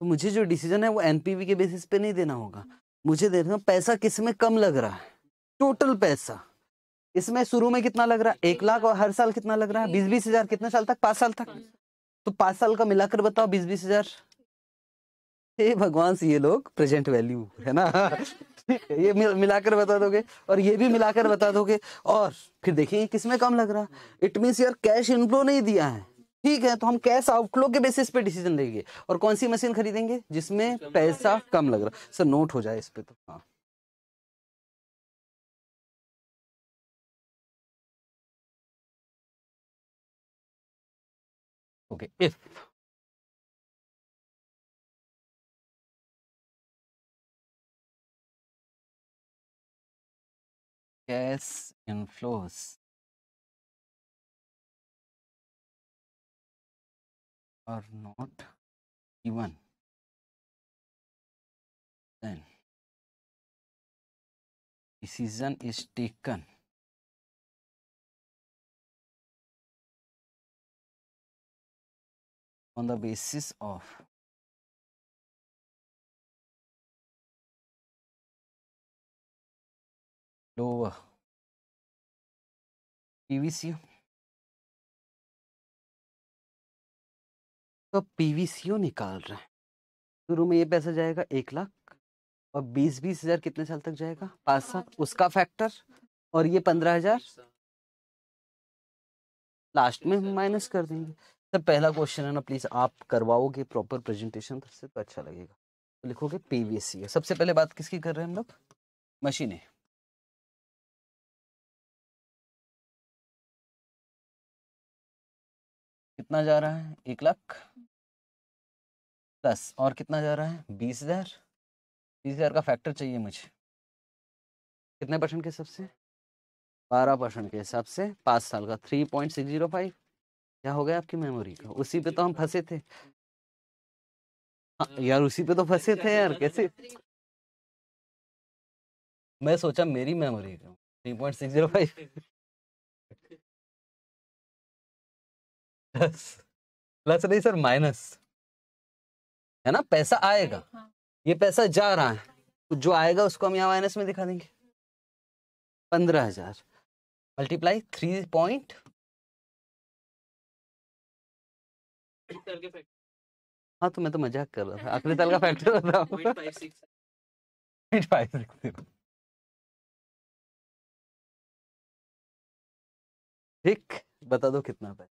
A: तो मुझे जो डिसीजन है वो एनपीवी के बेसिस पे नहीं देना होगा मुझे देखना पैसा किस में कम लग रहा है टोटल पैसा इसमें शुरू में कितना लग रहा है एक लाख और हर साल कितना लग रहा है बीस बीस हजार कितने साल तक पाँच साल तक तो पाँच साल का मिलाकर बताओ बीस बीस हजार हे भगवान से ये लोग प्रेजेंट वैल्यू है ना ये मिलाकर बता दोगे और ये भी मिलाकर बता दोगे और फिर देखिए किसमें कम लग रहा इट मीन्स यार कैश इनफ्लो नहीं दिया है ठीक है तो हम कैश आउटफ्लो के बेसिस पे डिसीजन लेंगे और कौन सी मशीन खरीदेंगे जिसमें पैसा कम लग रहा सर नोट हो जाए इस पे तो
B: हाँ okay if cash inflows are not given then decision is taken on the basis of lower PVC तो पीवीसीओ निकाल रहे हैं शुरू में ये पैसा जाएगा एक लाख और बीस बीस
A: हजार कितने साल तक जाएगा पाँच साल उसका फैक्टर और ये पंद्रह हजार लास्ट में हम माइनस कर देंगे सर पहला क्वेश्चन है ना प्लीज आप करवाओगे प्रॉपर प्रेजेंटेशन से तो अच्छा लगेगा तो लिखोगे पीवीसी सबसे पहले बात किसकी कर रहे हैं
B: हम लोग मशीनें कितना जा रहा है एक लाख प्लस और कितना जा रहा है बीस हज़ार बीस हज़ार का फैक्टर चाहिए
A: मुझे कितने परसेंट के हिसाब से बारह परसेंट के हिसाब से पाँच साल का three point six zero five क्या हो गया आपकी मेमोरी का उसी पे तो हम फंसे थे हाँ, यार उसी पे तो फंसे थे यार कैसे
B: मैं सोचा मेरी मेमोरी का three point six zero five plus नहीं सर माइनस है ना पैसा आएगा हाँ। ये पैसा जा रहा है तो जो आएगा उसको हम यहाँ माइनस में दिखा देंगे पंद्रह हजार मल्टीप्लाई थ्री पॉइंट हाँ तो मैं तो मजाक कर रहा था आखिरी तल का फैक्टर बताओ ठीक बता दो कितना पैसा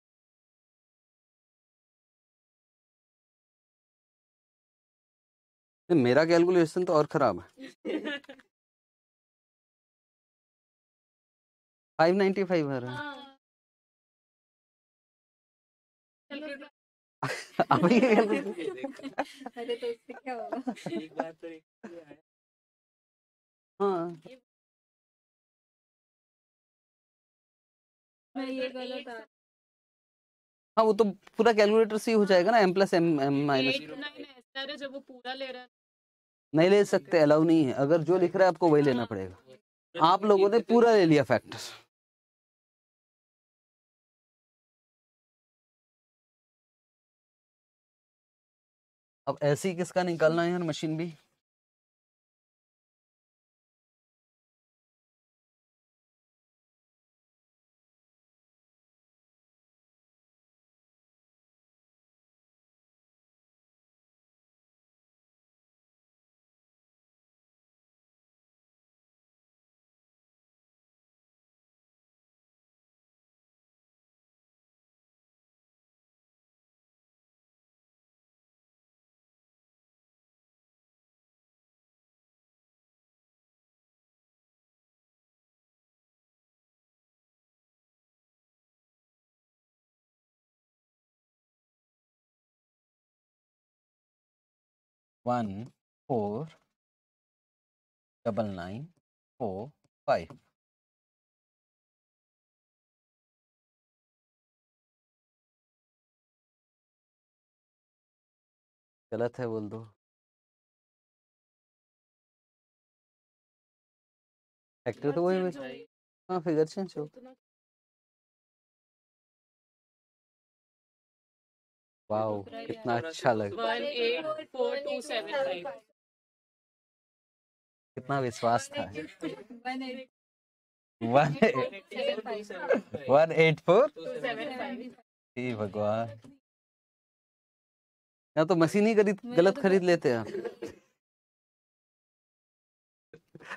B: मेरा कैलकुलेशन तो और खराब है फाइव नाइन्टी फाइव आ रहा है हाँ।
C: अभी तो
B: अरे तो उससे क्या तो हाँ।, हाँ वो तो पूरा
A: कैलकुलेटर से ही हो जाएगा ना M plus M M
B: minus जब वो पूरा ले रहा है
A: नहीं ले सकते अलाउ नहीं है अगर जो लिख रहा है आपको वही लेना पड़ेगा आप लोगों ने पूरा ले लिया फैक्टर
B: अब ऐसी किसका निकालना है यार मशीन भी one four double nine four five गलत है बोल दो फैक्टर तो वही हाँ फिगर चेंज हो तो वाओ कितना अच्छा लग कितना विश्वास था वन वन एट फोर
A: भगवान या तो मशीन ही खरीद गलत तो खरीद लेते हैं आप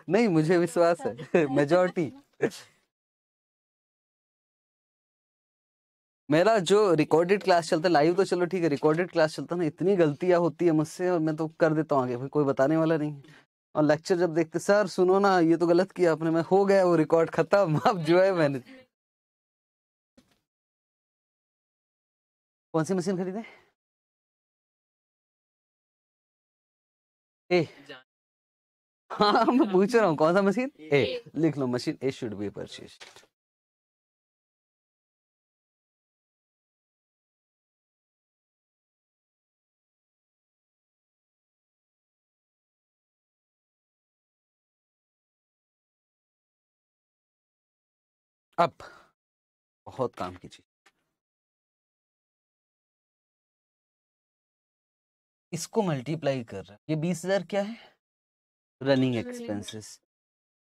B: नहीं मुझे विश्वास है मेजोरिटी मेरा जो रिकॉर्डेड क्लास चलता है
A: लाइव तो चलो ठीक है रिकॉर्डेड क्लास चलता है ना इतनी गलतियां होती है मुझसे और मैं तो कर देता हूँ आगे भाई कोई बताने वाला नहीं और लेक्चर जब देखते सर सुनो ना ये तो गलत किया आपने मैं हो गया वो रिकॉर्ड खत्म अब
B: जो है मैंने कौन सी मशीन खरीदे ए हाँ मैं पूछ रहा हूँ कौन सा मशीन ए लिख लो machine A should be purchased अब बहुत काम की चीज इसको मल्टीप्लाई कर रहा ये बीस हजार क्या है रनिंग एक्सपेंसेस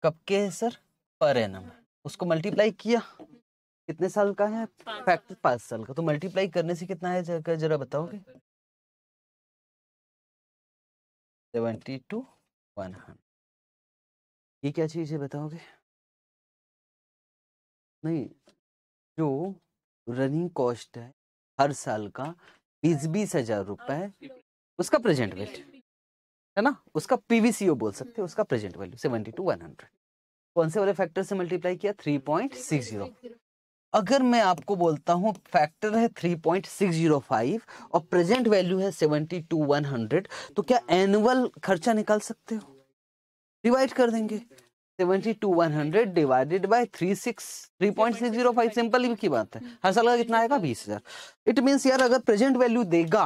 A: कब के है सर पर एनम उसको मल्टीप्लाई किया कितने साल का है फैक्टर पांच साल का तो मल्टीप्लाई करने से कितना है
B: जाकर जरा बताओगे सेवेंटी टू वन हंड्रेड ये क्या चीज़ है बताओगे नहीं जो रनिंग कॉस्ट है हर साल
A: का बीस बीस हजार रुपए उसका प्रेजेंट वैल्यू है ना उसका पीवीसीओ बोल सकते हैं उसका present value seventy two one hundred कौन से वाले फैक्टर से मल्टीप्लाई किया थ्री पॉइंट सिक्स जीरो अगर मैं आपको बोलता हूँ फैक्टर है three point six zero five और प्रेजेंट वैल्यू है सेवेंटी टू वन हंड्रेड तो क्या एनुअल खर्चा निकाल सकते हो डिवाइड कर देंगे seventy two one hundred divided by three six three point six zero five simple की बात है हर साल का कितना आएगा हम्म। बीस हजार इट मीन्स यार अगर प्रेजेंट वैल्यू देगा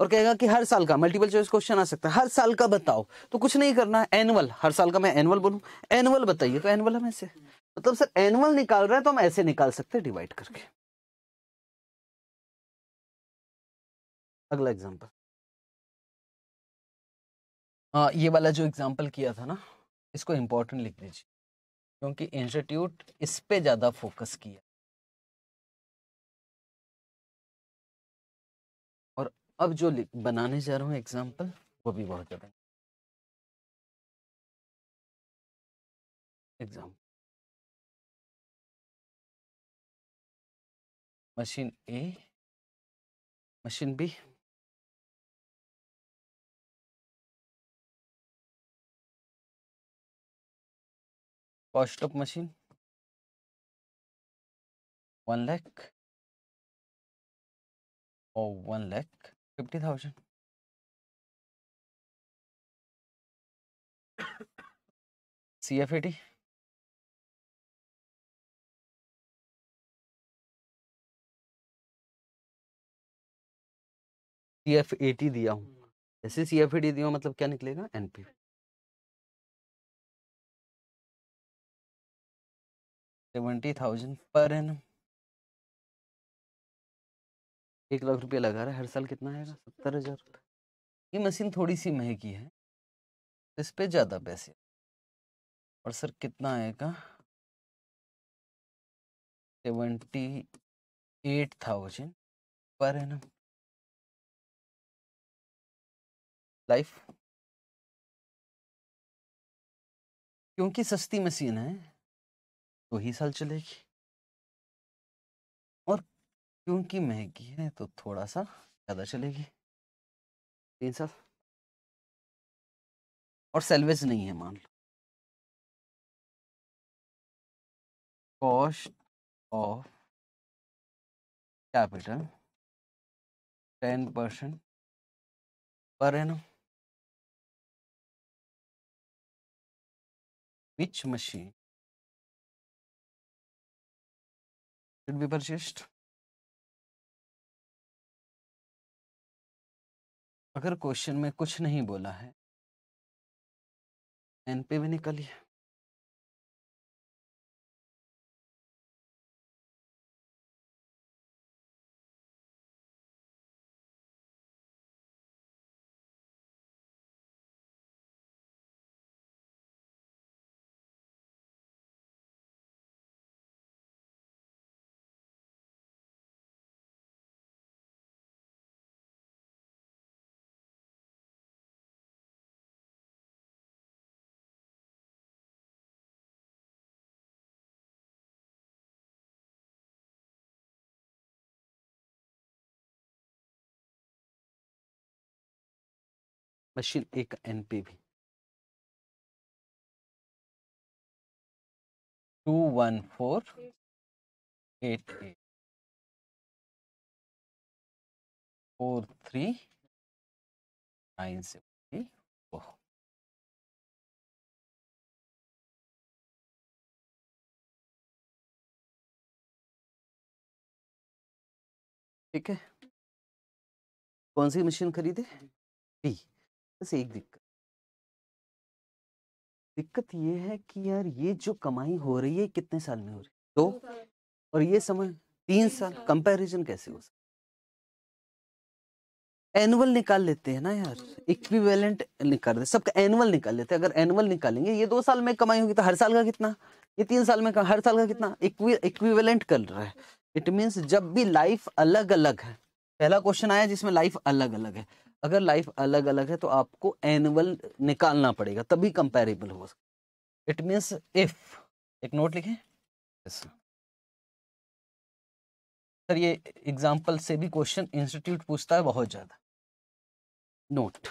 A: और कहेगा कि हर साल का मल्टीपल चॉइस क्वेश्चन आ सकता है हर साल का बताओ तो कुछ नहीं करना एनुअल हर साल का मैं एनुअल बोलूँ एनुअल बताइए तो एनुअल हम ऐसे मतलब सर एनुअल
B: निकाल रहे हैं तो हम ऐसे निकाल सकते हैं डिवाइड करके अगला एग्जाम्पल हाँ, ये वाला
A: जो एग्जाम्पल किया था ना
B: इसको इम्पोर्टेंट लिख लीजिए
A: क्योंकि इंस्टीट्यूट इस
B: पर ज़्यादा फोकस किया और अब जो बनाने जा रहा हूँ एग्जाम्पल वो भी बहुत ज़्यादा exam machine A machine B cost of machine one lakh और one lakh fifty thousand C F A T C F A T दिया हूँ जैसे सी एफ ए टी दिया मतलब क्या निकलेगा एनपी सेवेंटी थाउजेंड पर एन एक लाख रुपया
A: लगा रहा है हर साल कितना आएगा सत्तर हज़ार रुपये ये मशीन थोड़ी सी महंगी है
B: इस पर ज़्यादा पैसे और सर कितना आएगा सेवेंटी एट थाउजेंड पर है ना लाइफ क्योंकि सस्ती मशीन है दो तो ही साल चलेगी और क्योंकि महंगी है तो थोड़ा सा ज़्यादा चलेगी तीन साल और सेलवेज नहीं है मान लो cost of capital ten percent पर है ना which machine should be purchased अगर क्वेश्चन में कुछ नहीं बोला है एन पे भी निकलिए मशीन ए का एन भी two one four eight eight four three nine seventy four ठीक है कौन सी मशीन खरीदे टी बस एक दिक्कत
A: दिक्कत ये है कि यार ये जो कमाई हो रही है कितने साल में हो रही है दो और ये समय तीन साल कंपैरिजन कैसे हो सकता एनुअल निकाल लेते हैं ना यार इक्विवेलेंट निकाल दे सबका एनुअल निकाल लेते हैं अगर एनुअल निकालेंगे ये दो साल में कमाई होगी तो हर साल का कितना ये तीन साल में हर साल का कितना इक्विवेलेंट कर रहा है इट मीन्स जब भी लाइफ अलग अलग है पहला क्वेश्चन आया जिसमें लाइफ अलग अलग है अगर लाइफ अलग अलग है तो आपको एनुअल निकालना पड़ेगा तभी कंपेरेबल हो सकता इट मीन्स इफ एक नोट लिखें सर
B: ये एग्जाम्पल से भी क्वेश्चन इंस्टीट्यूट पूछता है बहुत ज़्यादा note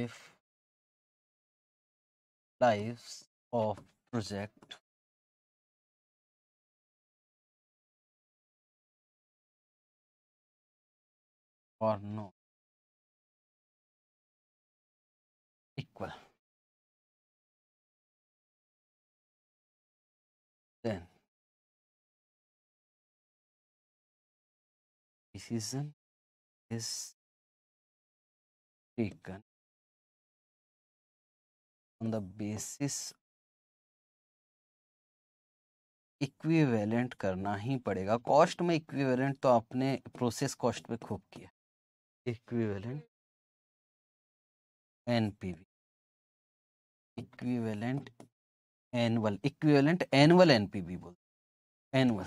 B: if life of project or no equal then decision is taken on the basis equivalent करना ही पड़ेगा कॉस्ट में इक्विवेलेंट तो आपने प्रोसेस कॉस्ट पे खूब किया equivalent NPV equivalent annual equivalent annual NPV बोल एनुअल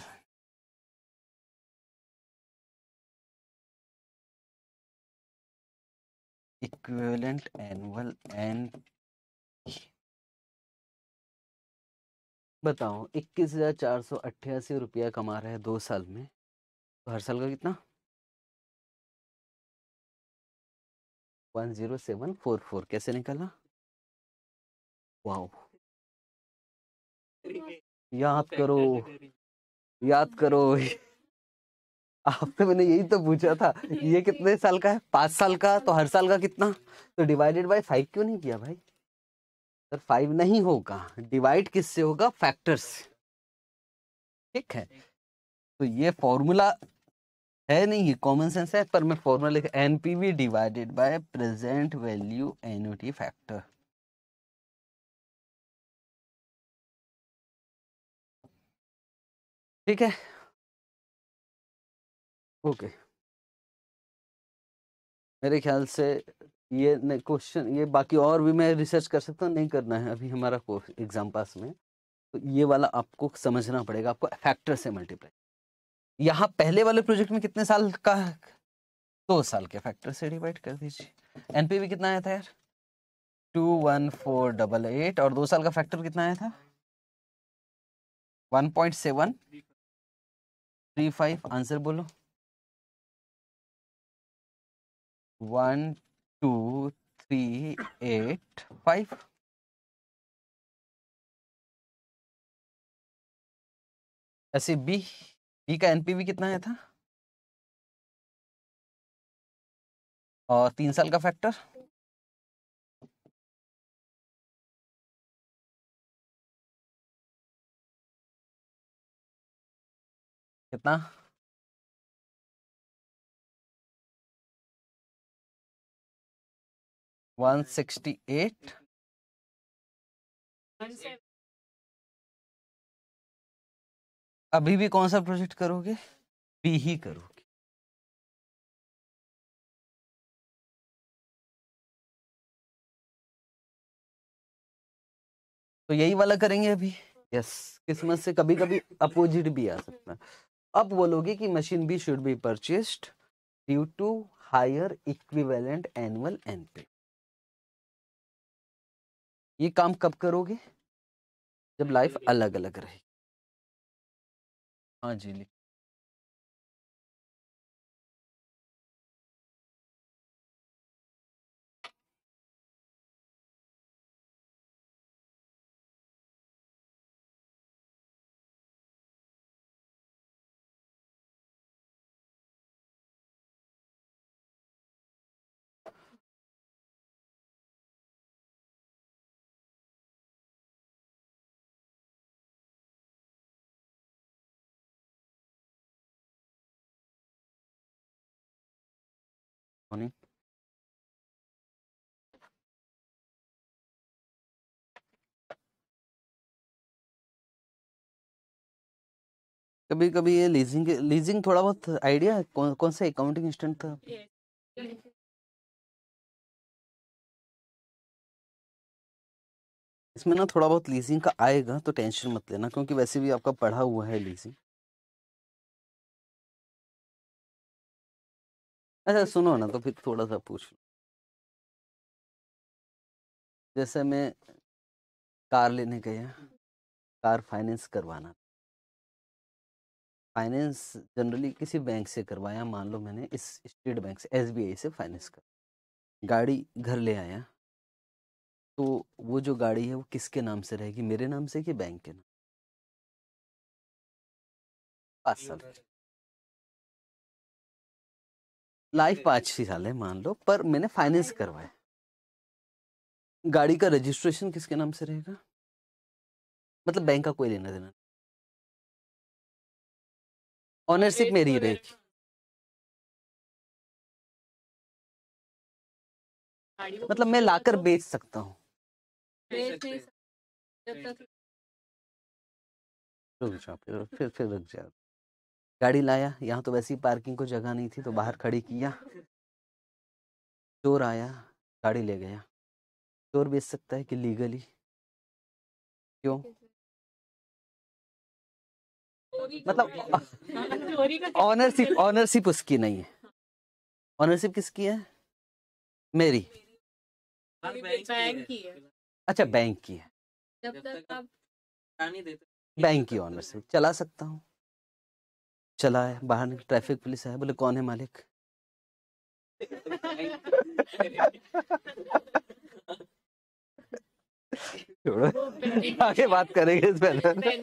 B: इक्विवेलेंट एनुअल एन
A: बताओ इक्कीस हजार चार सौ अट्ठासी रुपया कमा रहे हैं दो साल में तो
B: हर साल का कितना one zero seven four four कैसे निकला वाओ
A: याद करो याद करो आपसे मैंने यही तो पूछा था ये कितने साल का है पांच साल का तो हर साल का कितना तो डिवाइडेड बाय फाइव क्यों नहीं किया भाई सर तो फाइव नहीं होगा डिवाइड किससे होगा फैक्टर्स ठीक है तो ये फॉर्मूला है नहीं ये कॉमन सेंस है पर मैं फॉर्मूला लिखा N P V divided by present
B: value N factor ठीक है ओके मेरे ख्याल से
A: ये क्वेश्चन ये बाकी और भी मैं रिसर्च कर सकता हूँ नहीं करना है अभी हमारा एग्जाम पास में तो ये वाला आपको समझना पड़ेगा आपको फैक्टर से मल्टीप्लाई यहाँ पहले वाले प्रोजेक्ट में कितने साल का दो तो साल के फैक्टर से डिवाइड कर दीजिए एनपीवी कितना आया था यार two one four double eight और दो साल का फैक्टर कितना आया था
B: one point seven three five answer बोलो one two three eight five ऐसे बी पी e का एनपीवी कितना आया था और तीन साल का फैक्टर कितना वन सिक्सटी एट अभी भी कौन सा प्रोजेक्ट करोगे बी ही करोगे तो यही वाला करेंगे अभी
A: यस किस्मत से कभी कभी अपोजिट भी आ सकता है अब बोलोगे कि machine B should be purchased due to higher equivalent annual NP
B: ये काम कब करोगे जब लाइफ अलग अलग रहेगी हाँ जी morning. कभी कभी ये लीजिंग लीजिंग थोड़ा बहुत आइडिया है कौन कौन सा अकाउंटिंग इंस्टेंट था इसमें ना थोड़ा बहुत लीजिंग का आएगा तो टेंशन मत लेना क्योंकि वैसे भी आपका पढ़ा हुआ है लीजिंग अच्छा सुनो ना तो फिर थोड़ा सा पूछ जैसे मैं कार लेने गया कार फाइनेंस करवाना फाइनेंस जनरली किसी
A: बैंक से करवाया मान लो मैंने इस स्टेट बैंक से आई से फाइनेंस कर गाड़ी घर ले आया तो वो जो गाड़ी है वो किसके नाम से रहेगी मेरे नाम से कि बैंक
B: के नाम पाँच साल लाइफ पाँच ही साल है मान लो पर मैंने फाइनेंस करवाया गाड़ी का रजिस्ट्रेशन किसके नाम से रहेगा मतलब बैंक का कोई लेना देना ऑनरशिप मेरी तो रहेगी मतलब मैं लाकर तो बेच सकता हूँ फिर
A: फिर रुक जाओ गाड़ी लाया यहाँ तो वैसी पार्किंग को जगह नहीं थी तो बाहर खड़ी किया चोर आया गाड़ी ले गया चोर बेच सकता है कि लीगली क्यों
B: मतलब ऑनरशिप
A: ऑनरशिप उसकी नहीं है ऑनरशिप किसकी है मेरी
C: हाँ, बैंक की है
A: अच्छा बैंक की है
C: जब तक आप
A: बैंक की ऑनरशिप चला सकता हूँ चला है बाहर निकल ट्रैफिक पुलिस है बोले कौन है मालिक
B: छोड़ो आगे बात करेंगे इस पहले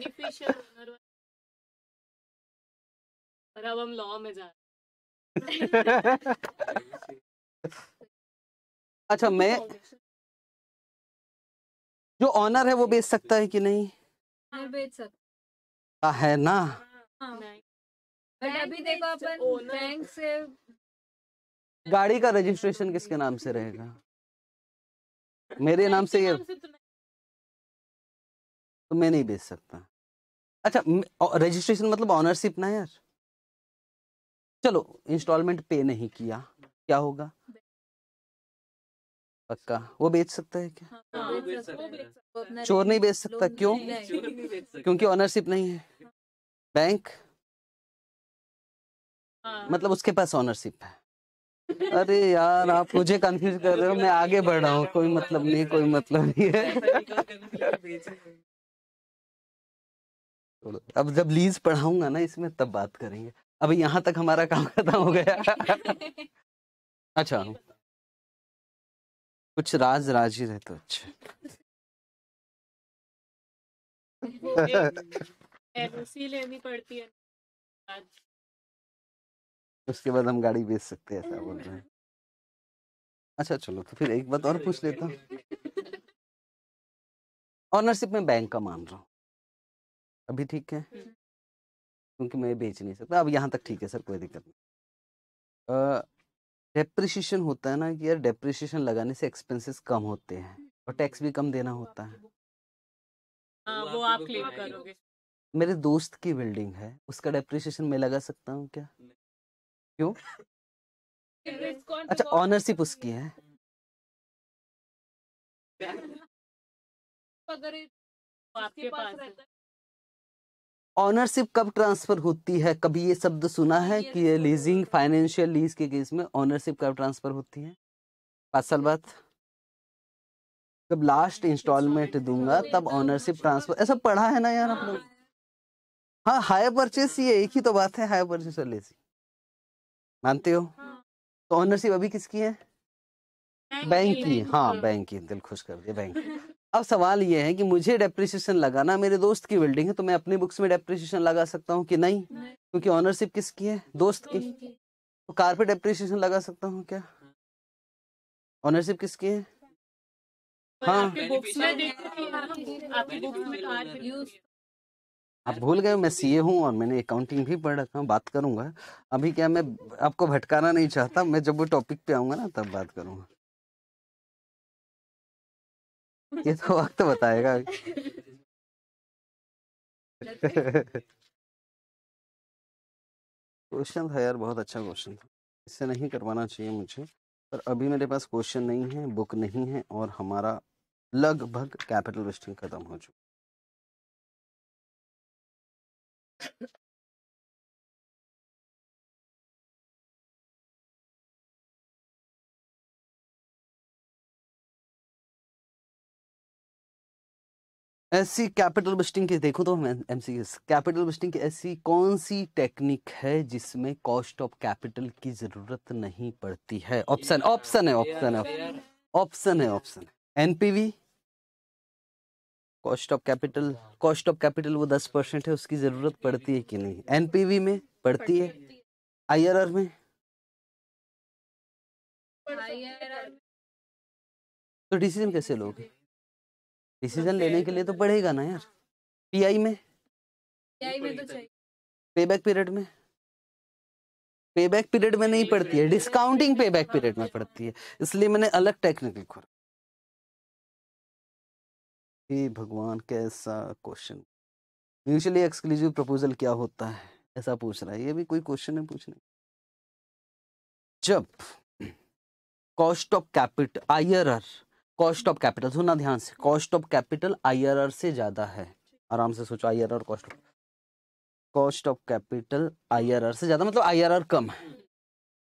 B: अच्छा मैं जो ऑनर है वो बेच सकता है कि नहीं हाँ, बेच सकता हाँ, है ना हाँ, से
A: गाड़ी का रजिस्ट्रेशन किसके नाम से रहेगा
B: मेरे नाम से ये तो, तो मैं नहीं बेच सकता अच्छा रजिस्ट्रेशन मतलब ऑनरशिप ना यार
A: चलो इंस्टॉलमेंट पे नहीं किया क्या होगा पक्का वो बेच सकता है
C: क्या चोर नहीं बेच सकता क्यों क्योंकि ऑनरशिप नहीं है
A: बैंक हाँ। हाँ। मतलब उसके पास ऑनरशिप है अरे यार आप मुझे कंफ्यूज कर रहे हो मैं आगे बढ़ रहा हूँ कोई मतलब नहीं कोई मतलब नहीं है अब जब लीज पढ़ाऊंगा ना इसमें तब बात करेंगे अब यहाँ तक
B: हमारा काम खत्म हो गया अच्छा कुछ राज राजी रहे तो अच्छे लेनी पड़ती है
A: उसके बाद हम गाड़ी बेच सकते हैं ऐसा बोल रहे हैं अच्छा चलो तो फिर एक बात और पूछ लेता हूँ ऑनरशिप में बैंक का मान रहा हूँ अभी ठीक है हम्म। क्योंकि मैं बेच नहीं सकता अब यहाँ तक ठीक है सर कोई दिक्कत नहीं डेप्रिशिएशन होता है ना कि यार डेप्रिशिएशन लगाने से एक्सपेंसेस कम होते हैं और टैक्स भी कम देना होता है आ,
B: हाँ, वो आप क्लेम करोगे
A: मेरे दोस्त की बिल्डिंग है उसका डेप्रिशिएशन मैं लगा सकता हूँ क्या
B: क्यों अच्छा ऑनरशिप उसकी है
A: ऑनरशिप कब ट्रांसफर होती है कभी ये शब्द सुना है कि लीजिंग फाइनेंशियल लीज के केस में ऑनरशिप कब ट्रांसफर होती है पांच साल बाद जब लास्ट इंस्टॉलमेंट दूंगा तब ऑनरशिप ट्रांसफर ऐसा पढ़ा है ना यार आप लोग हाँ हायर परचेस ये एक ही तो बात है हायर परचेस और लेजिंग मानते हो हाँ। तो ऑनरशिप अभी किसकी है बैंक की हाँ, हाँ बैंक की दिल खुश कर दिया बैंक अब सवाल ये है कि मुझे डेप्रिसिएशन लगाना मेरे दोस्त की बिल्डिंग है तो मैं अपने बुक्स में डेप्रिसिएशन लगा सकता हूँ कि नहीं क्योंकि ऑनरशिप किसकी है दोस्त की तो कार पे डेप्रिसिएशन लगा सकता हूँ क्या ऑनरशिप किसकी है हाँ आप भूल गए मैं सीए हूँ और मैंने अकाउंटिंग भी पढ़ रखा बात करूंगा अभी क्या मैं आपको भटकाना नहीं चाहता मैं जब वो टॉपिक पे आऊंगा ना तब बात करूंगा
B: ये तो वक्त बताएगा क्वेश्चन था
A: यार बहुत अच्छा क्वेश्चन था इससे नहीं करवाना चाहिए मुझे पर अभी मेरे पास क्वेश्चन नहीं है बुक
B: नहीं है और हमारा लगभग कैपिटल वेस्टिंग खत्म हो चुका ऐसी कैपिटल बस्टिंग
A: के देखो तो MCS M C S capital budgeting की ऐसी कौन सी टेक्निक है जिसमें कॉस्ट ऑफ कैपिटल की जरूरत नहीं पड़ती है ऑप्शन ऑप्शन है ऑप्शन है ऑप्शन है option NPV cost of capital cost of capital वो दस परसेंट है उसकी ज़रूरत पड़ती है कि नहीं एनपीवी में पड़ती है आईआरआर में तो डिसीजन कैसे लोगे डिसीजन लेने के लिए तो पड़ेगा ना यार पीआई में
B: पे
A: बैक पीरियड में पे बैक पीरियड में नहीं पड़ती है डिस्काउंटिंग पे बैक पीरियड में पड़ती है इसलिए मैंने अलग टेक्निकल खोला हे भगवान कैसा क्वेश्चन म्यूचुअली एक्सक्लूसिव प्रपोजल क्या होता है ऐसा पूछ रहा है ये भी कोई क्वेश्चन है पूछने जब cost of capital R cost of capital सुनना ध्यान से कॉस्ट ऑफ कैपिटल आर से ज्यादा है आराम से सोचो R cost of cost of capital R से ज्यादा मतलब आर कम है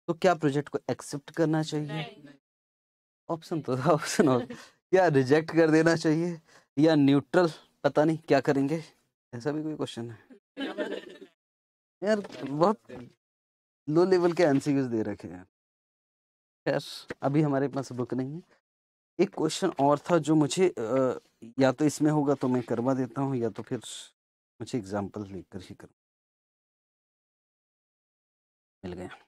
A: तो क्या प्रोजेक्ट को एक्सेप्ट करना चाहिए ऑप्शन तो था ऑप्शन और क्या रिजेक्ट कर देना चाहिए या न्यूट्रल पता नहीं क्या करेंगे ऐसा भी कोई क्वेश्चन
C: है
A: यार बहुत लो लेवल के एन दे रखे हैं खैर अभी हमारे पास बुक नहीं है एक क्वेश्चन और था जो मुझे आ, या तो इसमें होगा तो मैं करवा देता हूँ या तो फिर
B: मुझे एग्जाम्पल लेकर ही करूँ मिल गया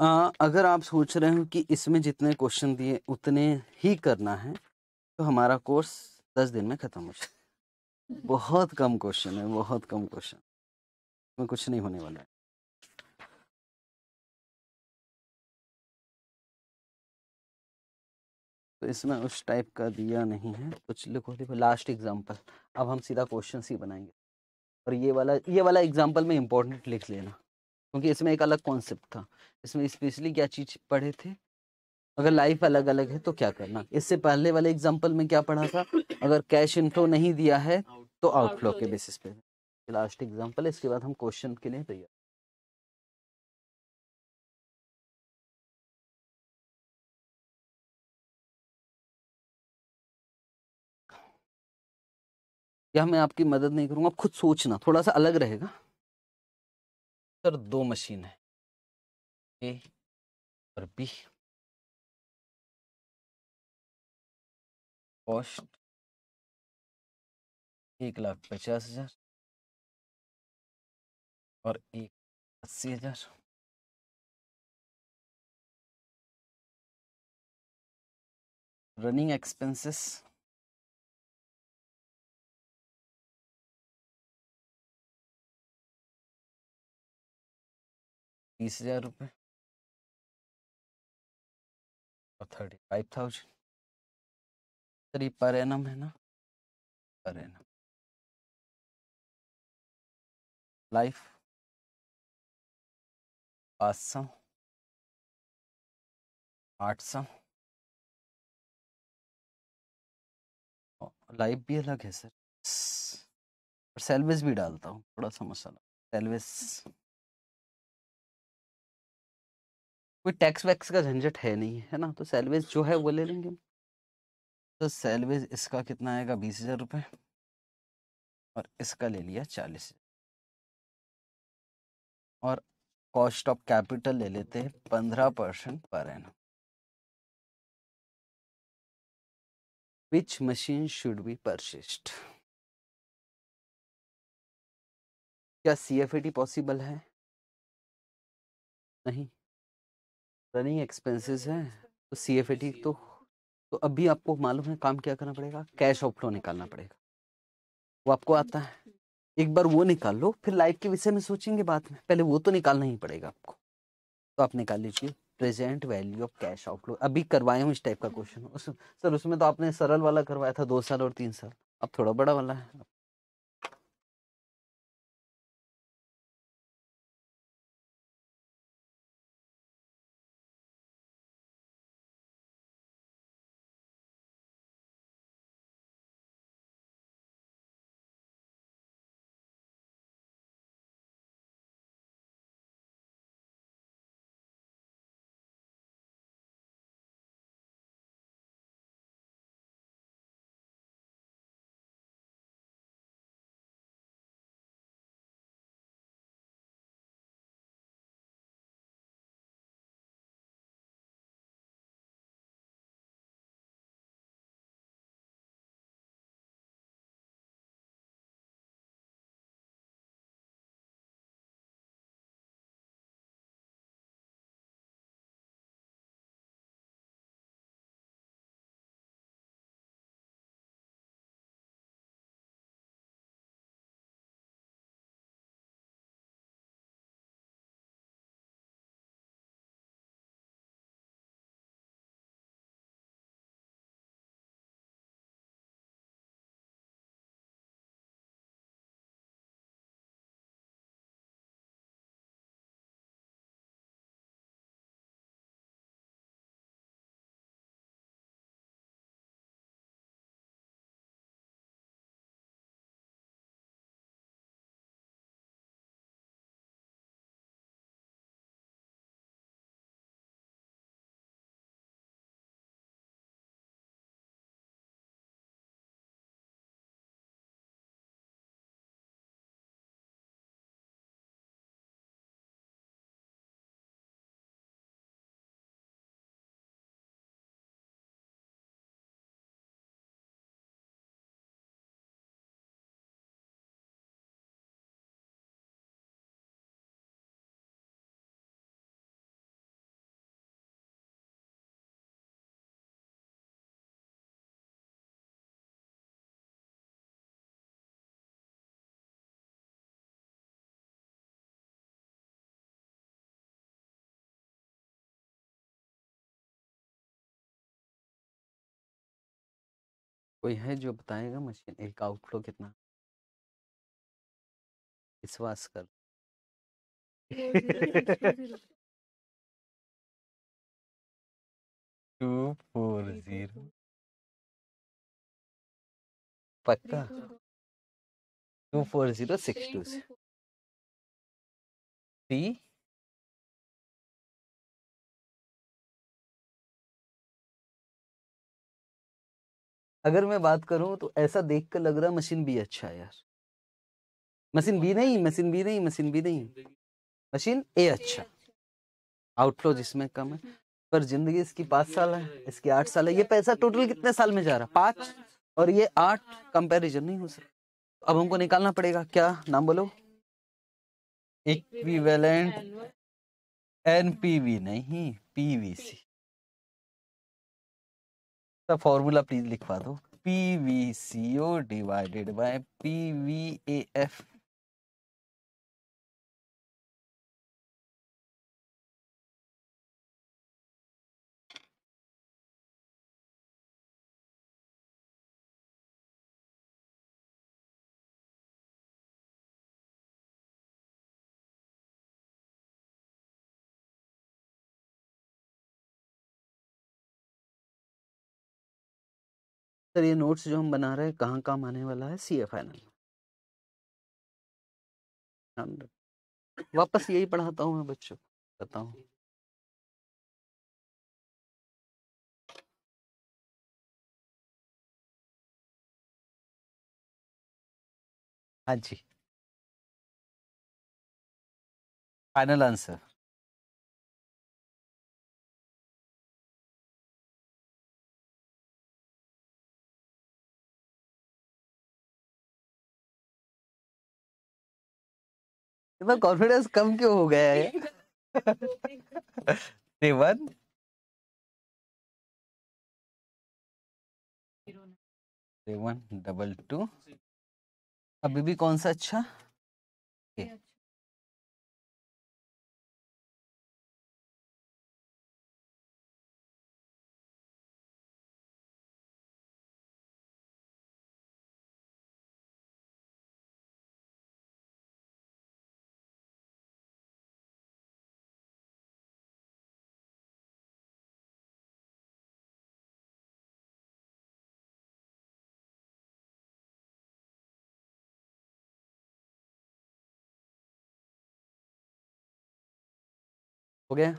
B: आ, अगर आप सोच रहे हो कि इसमें जितने क्वेश्चन दिए उतने
A: ही करना है तो हमारा कोर्स दस दिन में ख़त्म हो जाए
B: बहुत कम क्वेश्चन है बहुत कम क्वेश्चन में कुछ नहीं होने वाला है
A: तो इसमें उस टाइप का दिया नहीं है कुछ लिखो लिखो लास्ट एग्जांपल अब हम सीधा क्वेश्चन ही बनाएंगे और ये वाला ये वाला एग्जांपल में इम्पोर्टेंट लिख लेना क्योंकि इसमें एक अलग कॉन्सेप्ट था इसमें स्पेशली क्या चीज पढ़े थे अगर लाइफ अलग अलग है तो क्या करना इससे पहले वाले एग्जाम्पल में क्या पढ़ा था अगर कैश इनफ्लो नहीं दिया है तो आउटफ्लो के बेसिस
B: पे लास्ट एग्जाम्पल इसके बाद हम क्वेश्चन के लिए तैयार या मैं आपकी मदद नहीं करूंगा खुद सोचना थोड़ा सा अलग रहेगा सर दो मशीन है ए और बी कॉस्ट एक लाख पचास हजार और एक अस्सी हजार रनिंग एक्सपेंसेस तीस हजार रुपये और थर्टी फाइव थाउजेंड सर ये पर एनम है ना पर एनम लाइफ पाँच सौ आठ सौ लाइफ भी अलग है सर और सेलवेज भी डालता हूँ थोड़ा सा मसाला सेलवेज
A: कोई टैक्स वैक्स का झंझट है नहीं है ना तो सैलवेज जो है वो ले
B: लेंगे तो सैलवेज इसका कितना आएगा बीस हज़ार रुपये और इसका ले लिया चालीस और कॉस्ट ऑफ कैपिटल ले लेते हैं पंद्रह परसेंट पर है ना which machine should be purchased क्या C F A T possible है नहीं रनिंग एक्सपेंसेस है तो सी एफ तो
A: तो अभी आपको मालूम है काम क्या करना पड़ेगा कैश आउटफ्लो निकालना पड़ेगा वो आपको आता है एक बार वो निकाल लो फिर लाइफ के विषय में सोचेंगे बाद में पहले वो तो निकालना ही पड़ेगा आपको तो आप निकाल लीजिए present value of cash outflow अभी करवाए हूँ इस टाइप का क्वेश्चन उस सर उसमें तो आपने सरल वाला करवाया था दो साल और तीन साल अब थोड़ा बड़ा वाला है
B: कोई है जो बताएगा मशीन एक आउटफ्लो कितना विश्वास कर टू फोर जीरो पक्का two four zero six two से अगर मैं बात करूं तो ऐसा देख कर लग रहा मशीन भी अच्छा है यार
A: मशीन बी नहीं मशीन बी नहीं मशीन बी नहीं मशीन ए अच्छा आउटफ्लो जिसमें कम है पर जिंदगी इसकी पांच साल है इसकी आठ साल है ये पैसा टोटल कितने साल में जा रहा है पांच और ये आठ कंपैरिजन नहीं हो सकता अब हमको निकालना पड़ेगा क्या नाम बोलो इक्विवेलेंट एनपीवी नहीं पीवीसी सर फॉर्मूला प्लीज लिखवा दो P V C O divided by P V
B: A F sir ये नोट्स जो हम बना रहे हैं कहाँ काम आने वाला है सी ए फाइनल हाँ, वापस यही पढ़ाता हूँ मैं बच्चों हूँ हाँ जी फाइनल आंसर तुम्हारा कॉन्फिडेंस कम क्यों हो गया है रेवन रेवन डबल टू अभी भी कौन सा अच्छा okay. हो गया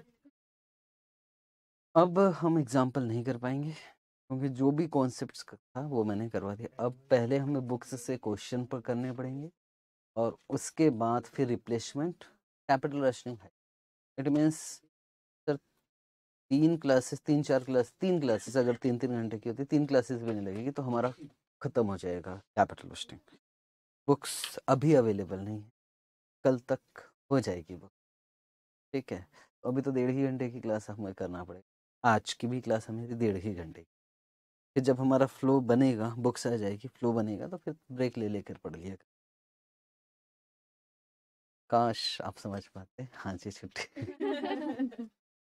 B: अब हम एग्जाम्पल नहीं कर पाएंगे क्योंकि
A: जो भी कॉन्सेप्ट था वो मैंने करवा दिया अब पहले हमें बुक्स से क्वेश्चन पर करने पड़ेंगे और उसके बाद फिर रिप्लेसमेंट कैपिटल रशनिंग है इट मीन्स सर तीन क्लासेस तीन चार क्लास तीन क्लासेस अगर तीन तीन घंटे की होती तीन क्लासेस भी नहीं लगेगी तो हमारा ख़त्म हो जाएगा कैपिटल रशनिंग बुक्स अभी अवेलेबल नहीं है कल तक हो जाएगी बुक ठीक है तो अभी तो डेढ़ ही घंटे की क्लास हमें करना पड़ेगा आज की भी क्लास हमारी डेढ़ ही घंटे की फिर जब हमारा फ्लो बनेगा बुक्स आ जाएगी फ्लो बनेगा तो फिर ब्रेक ले लेकर पढ़ लिया
B: काश आप समझ पाते हाँ जी छुट्टी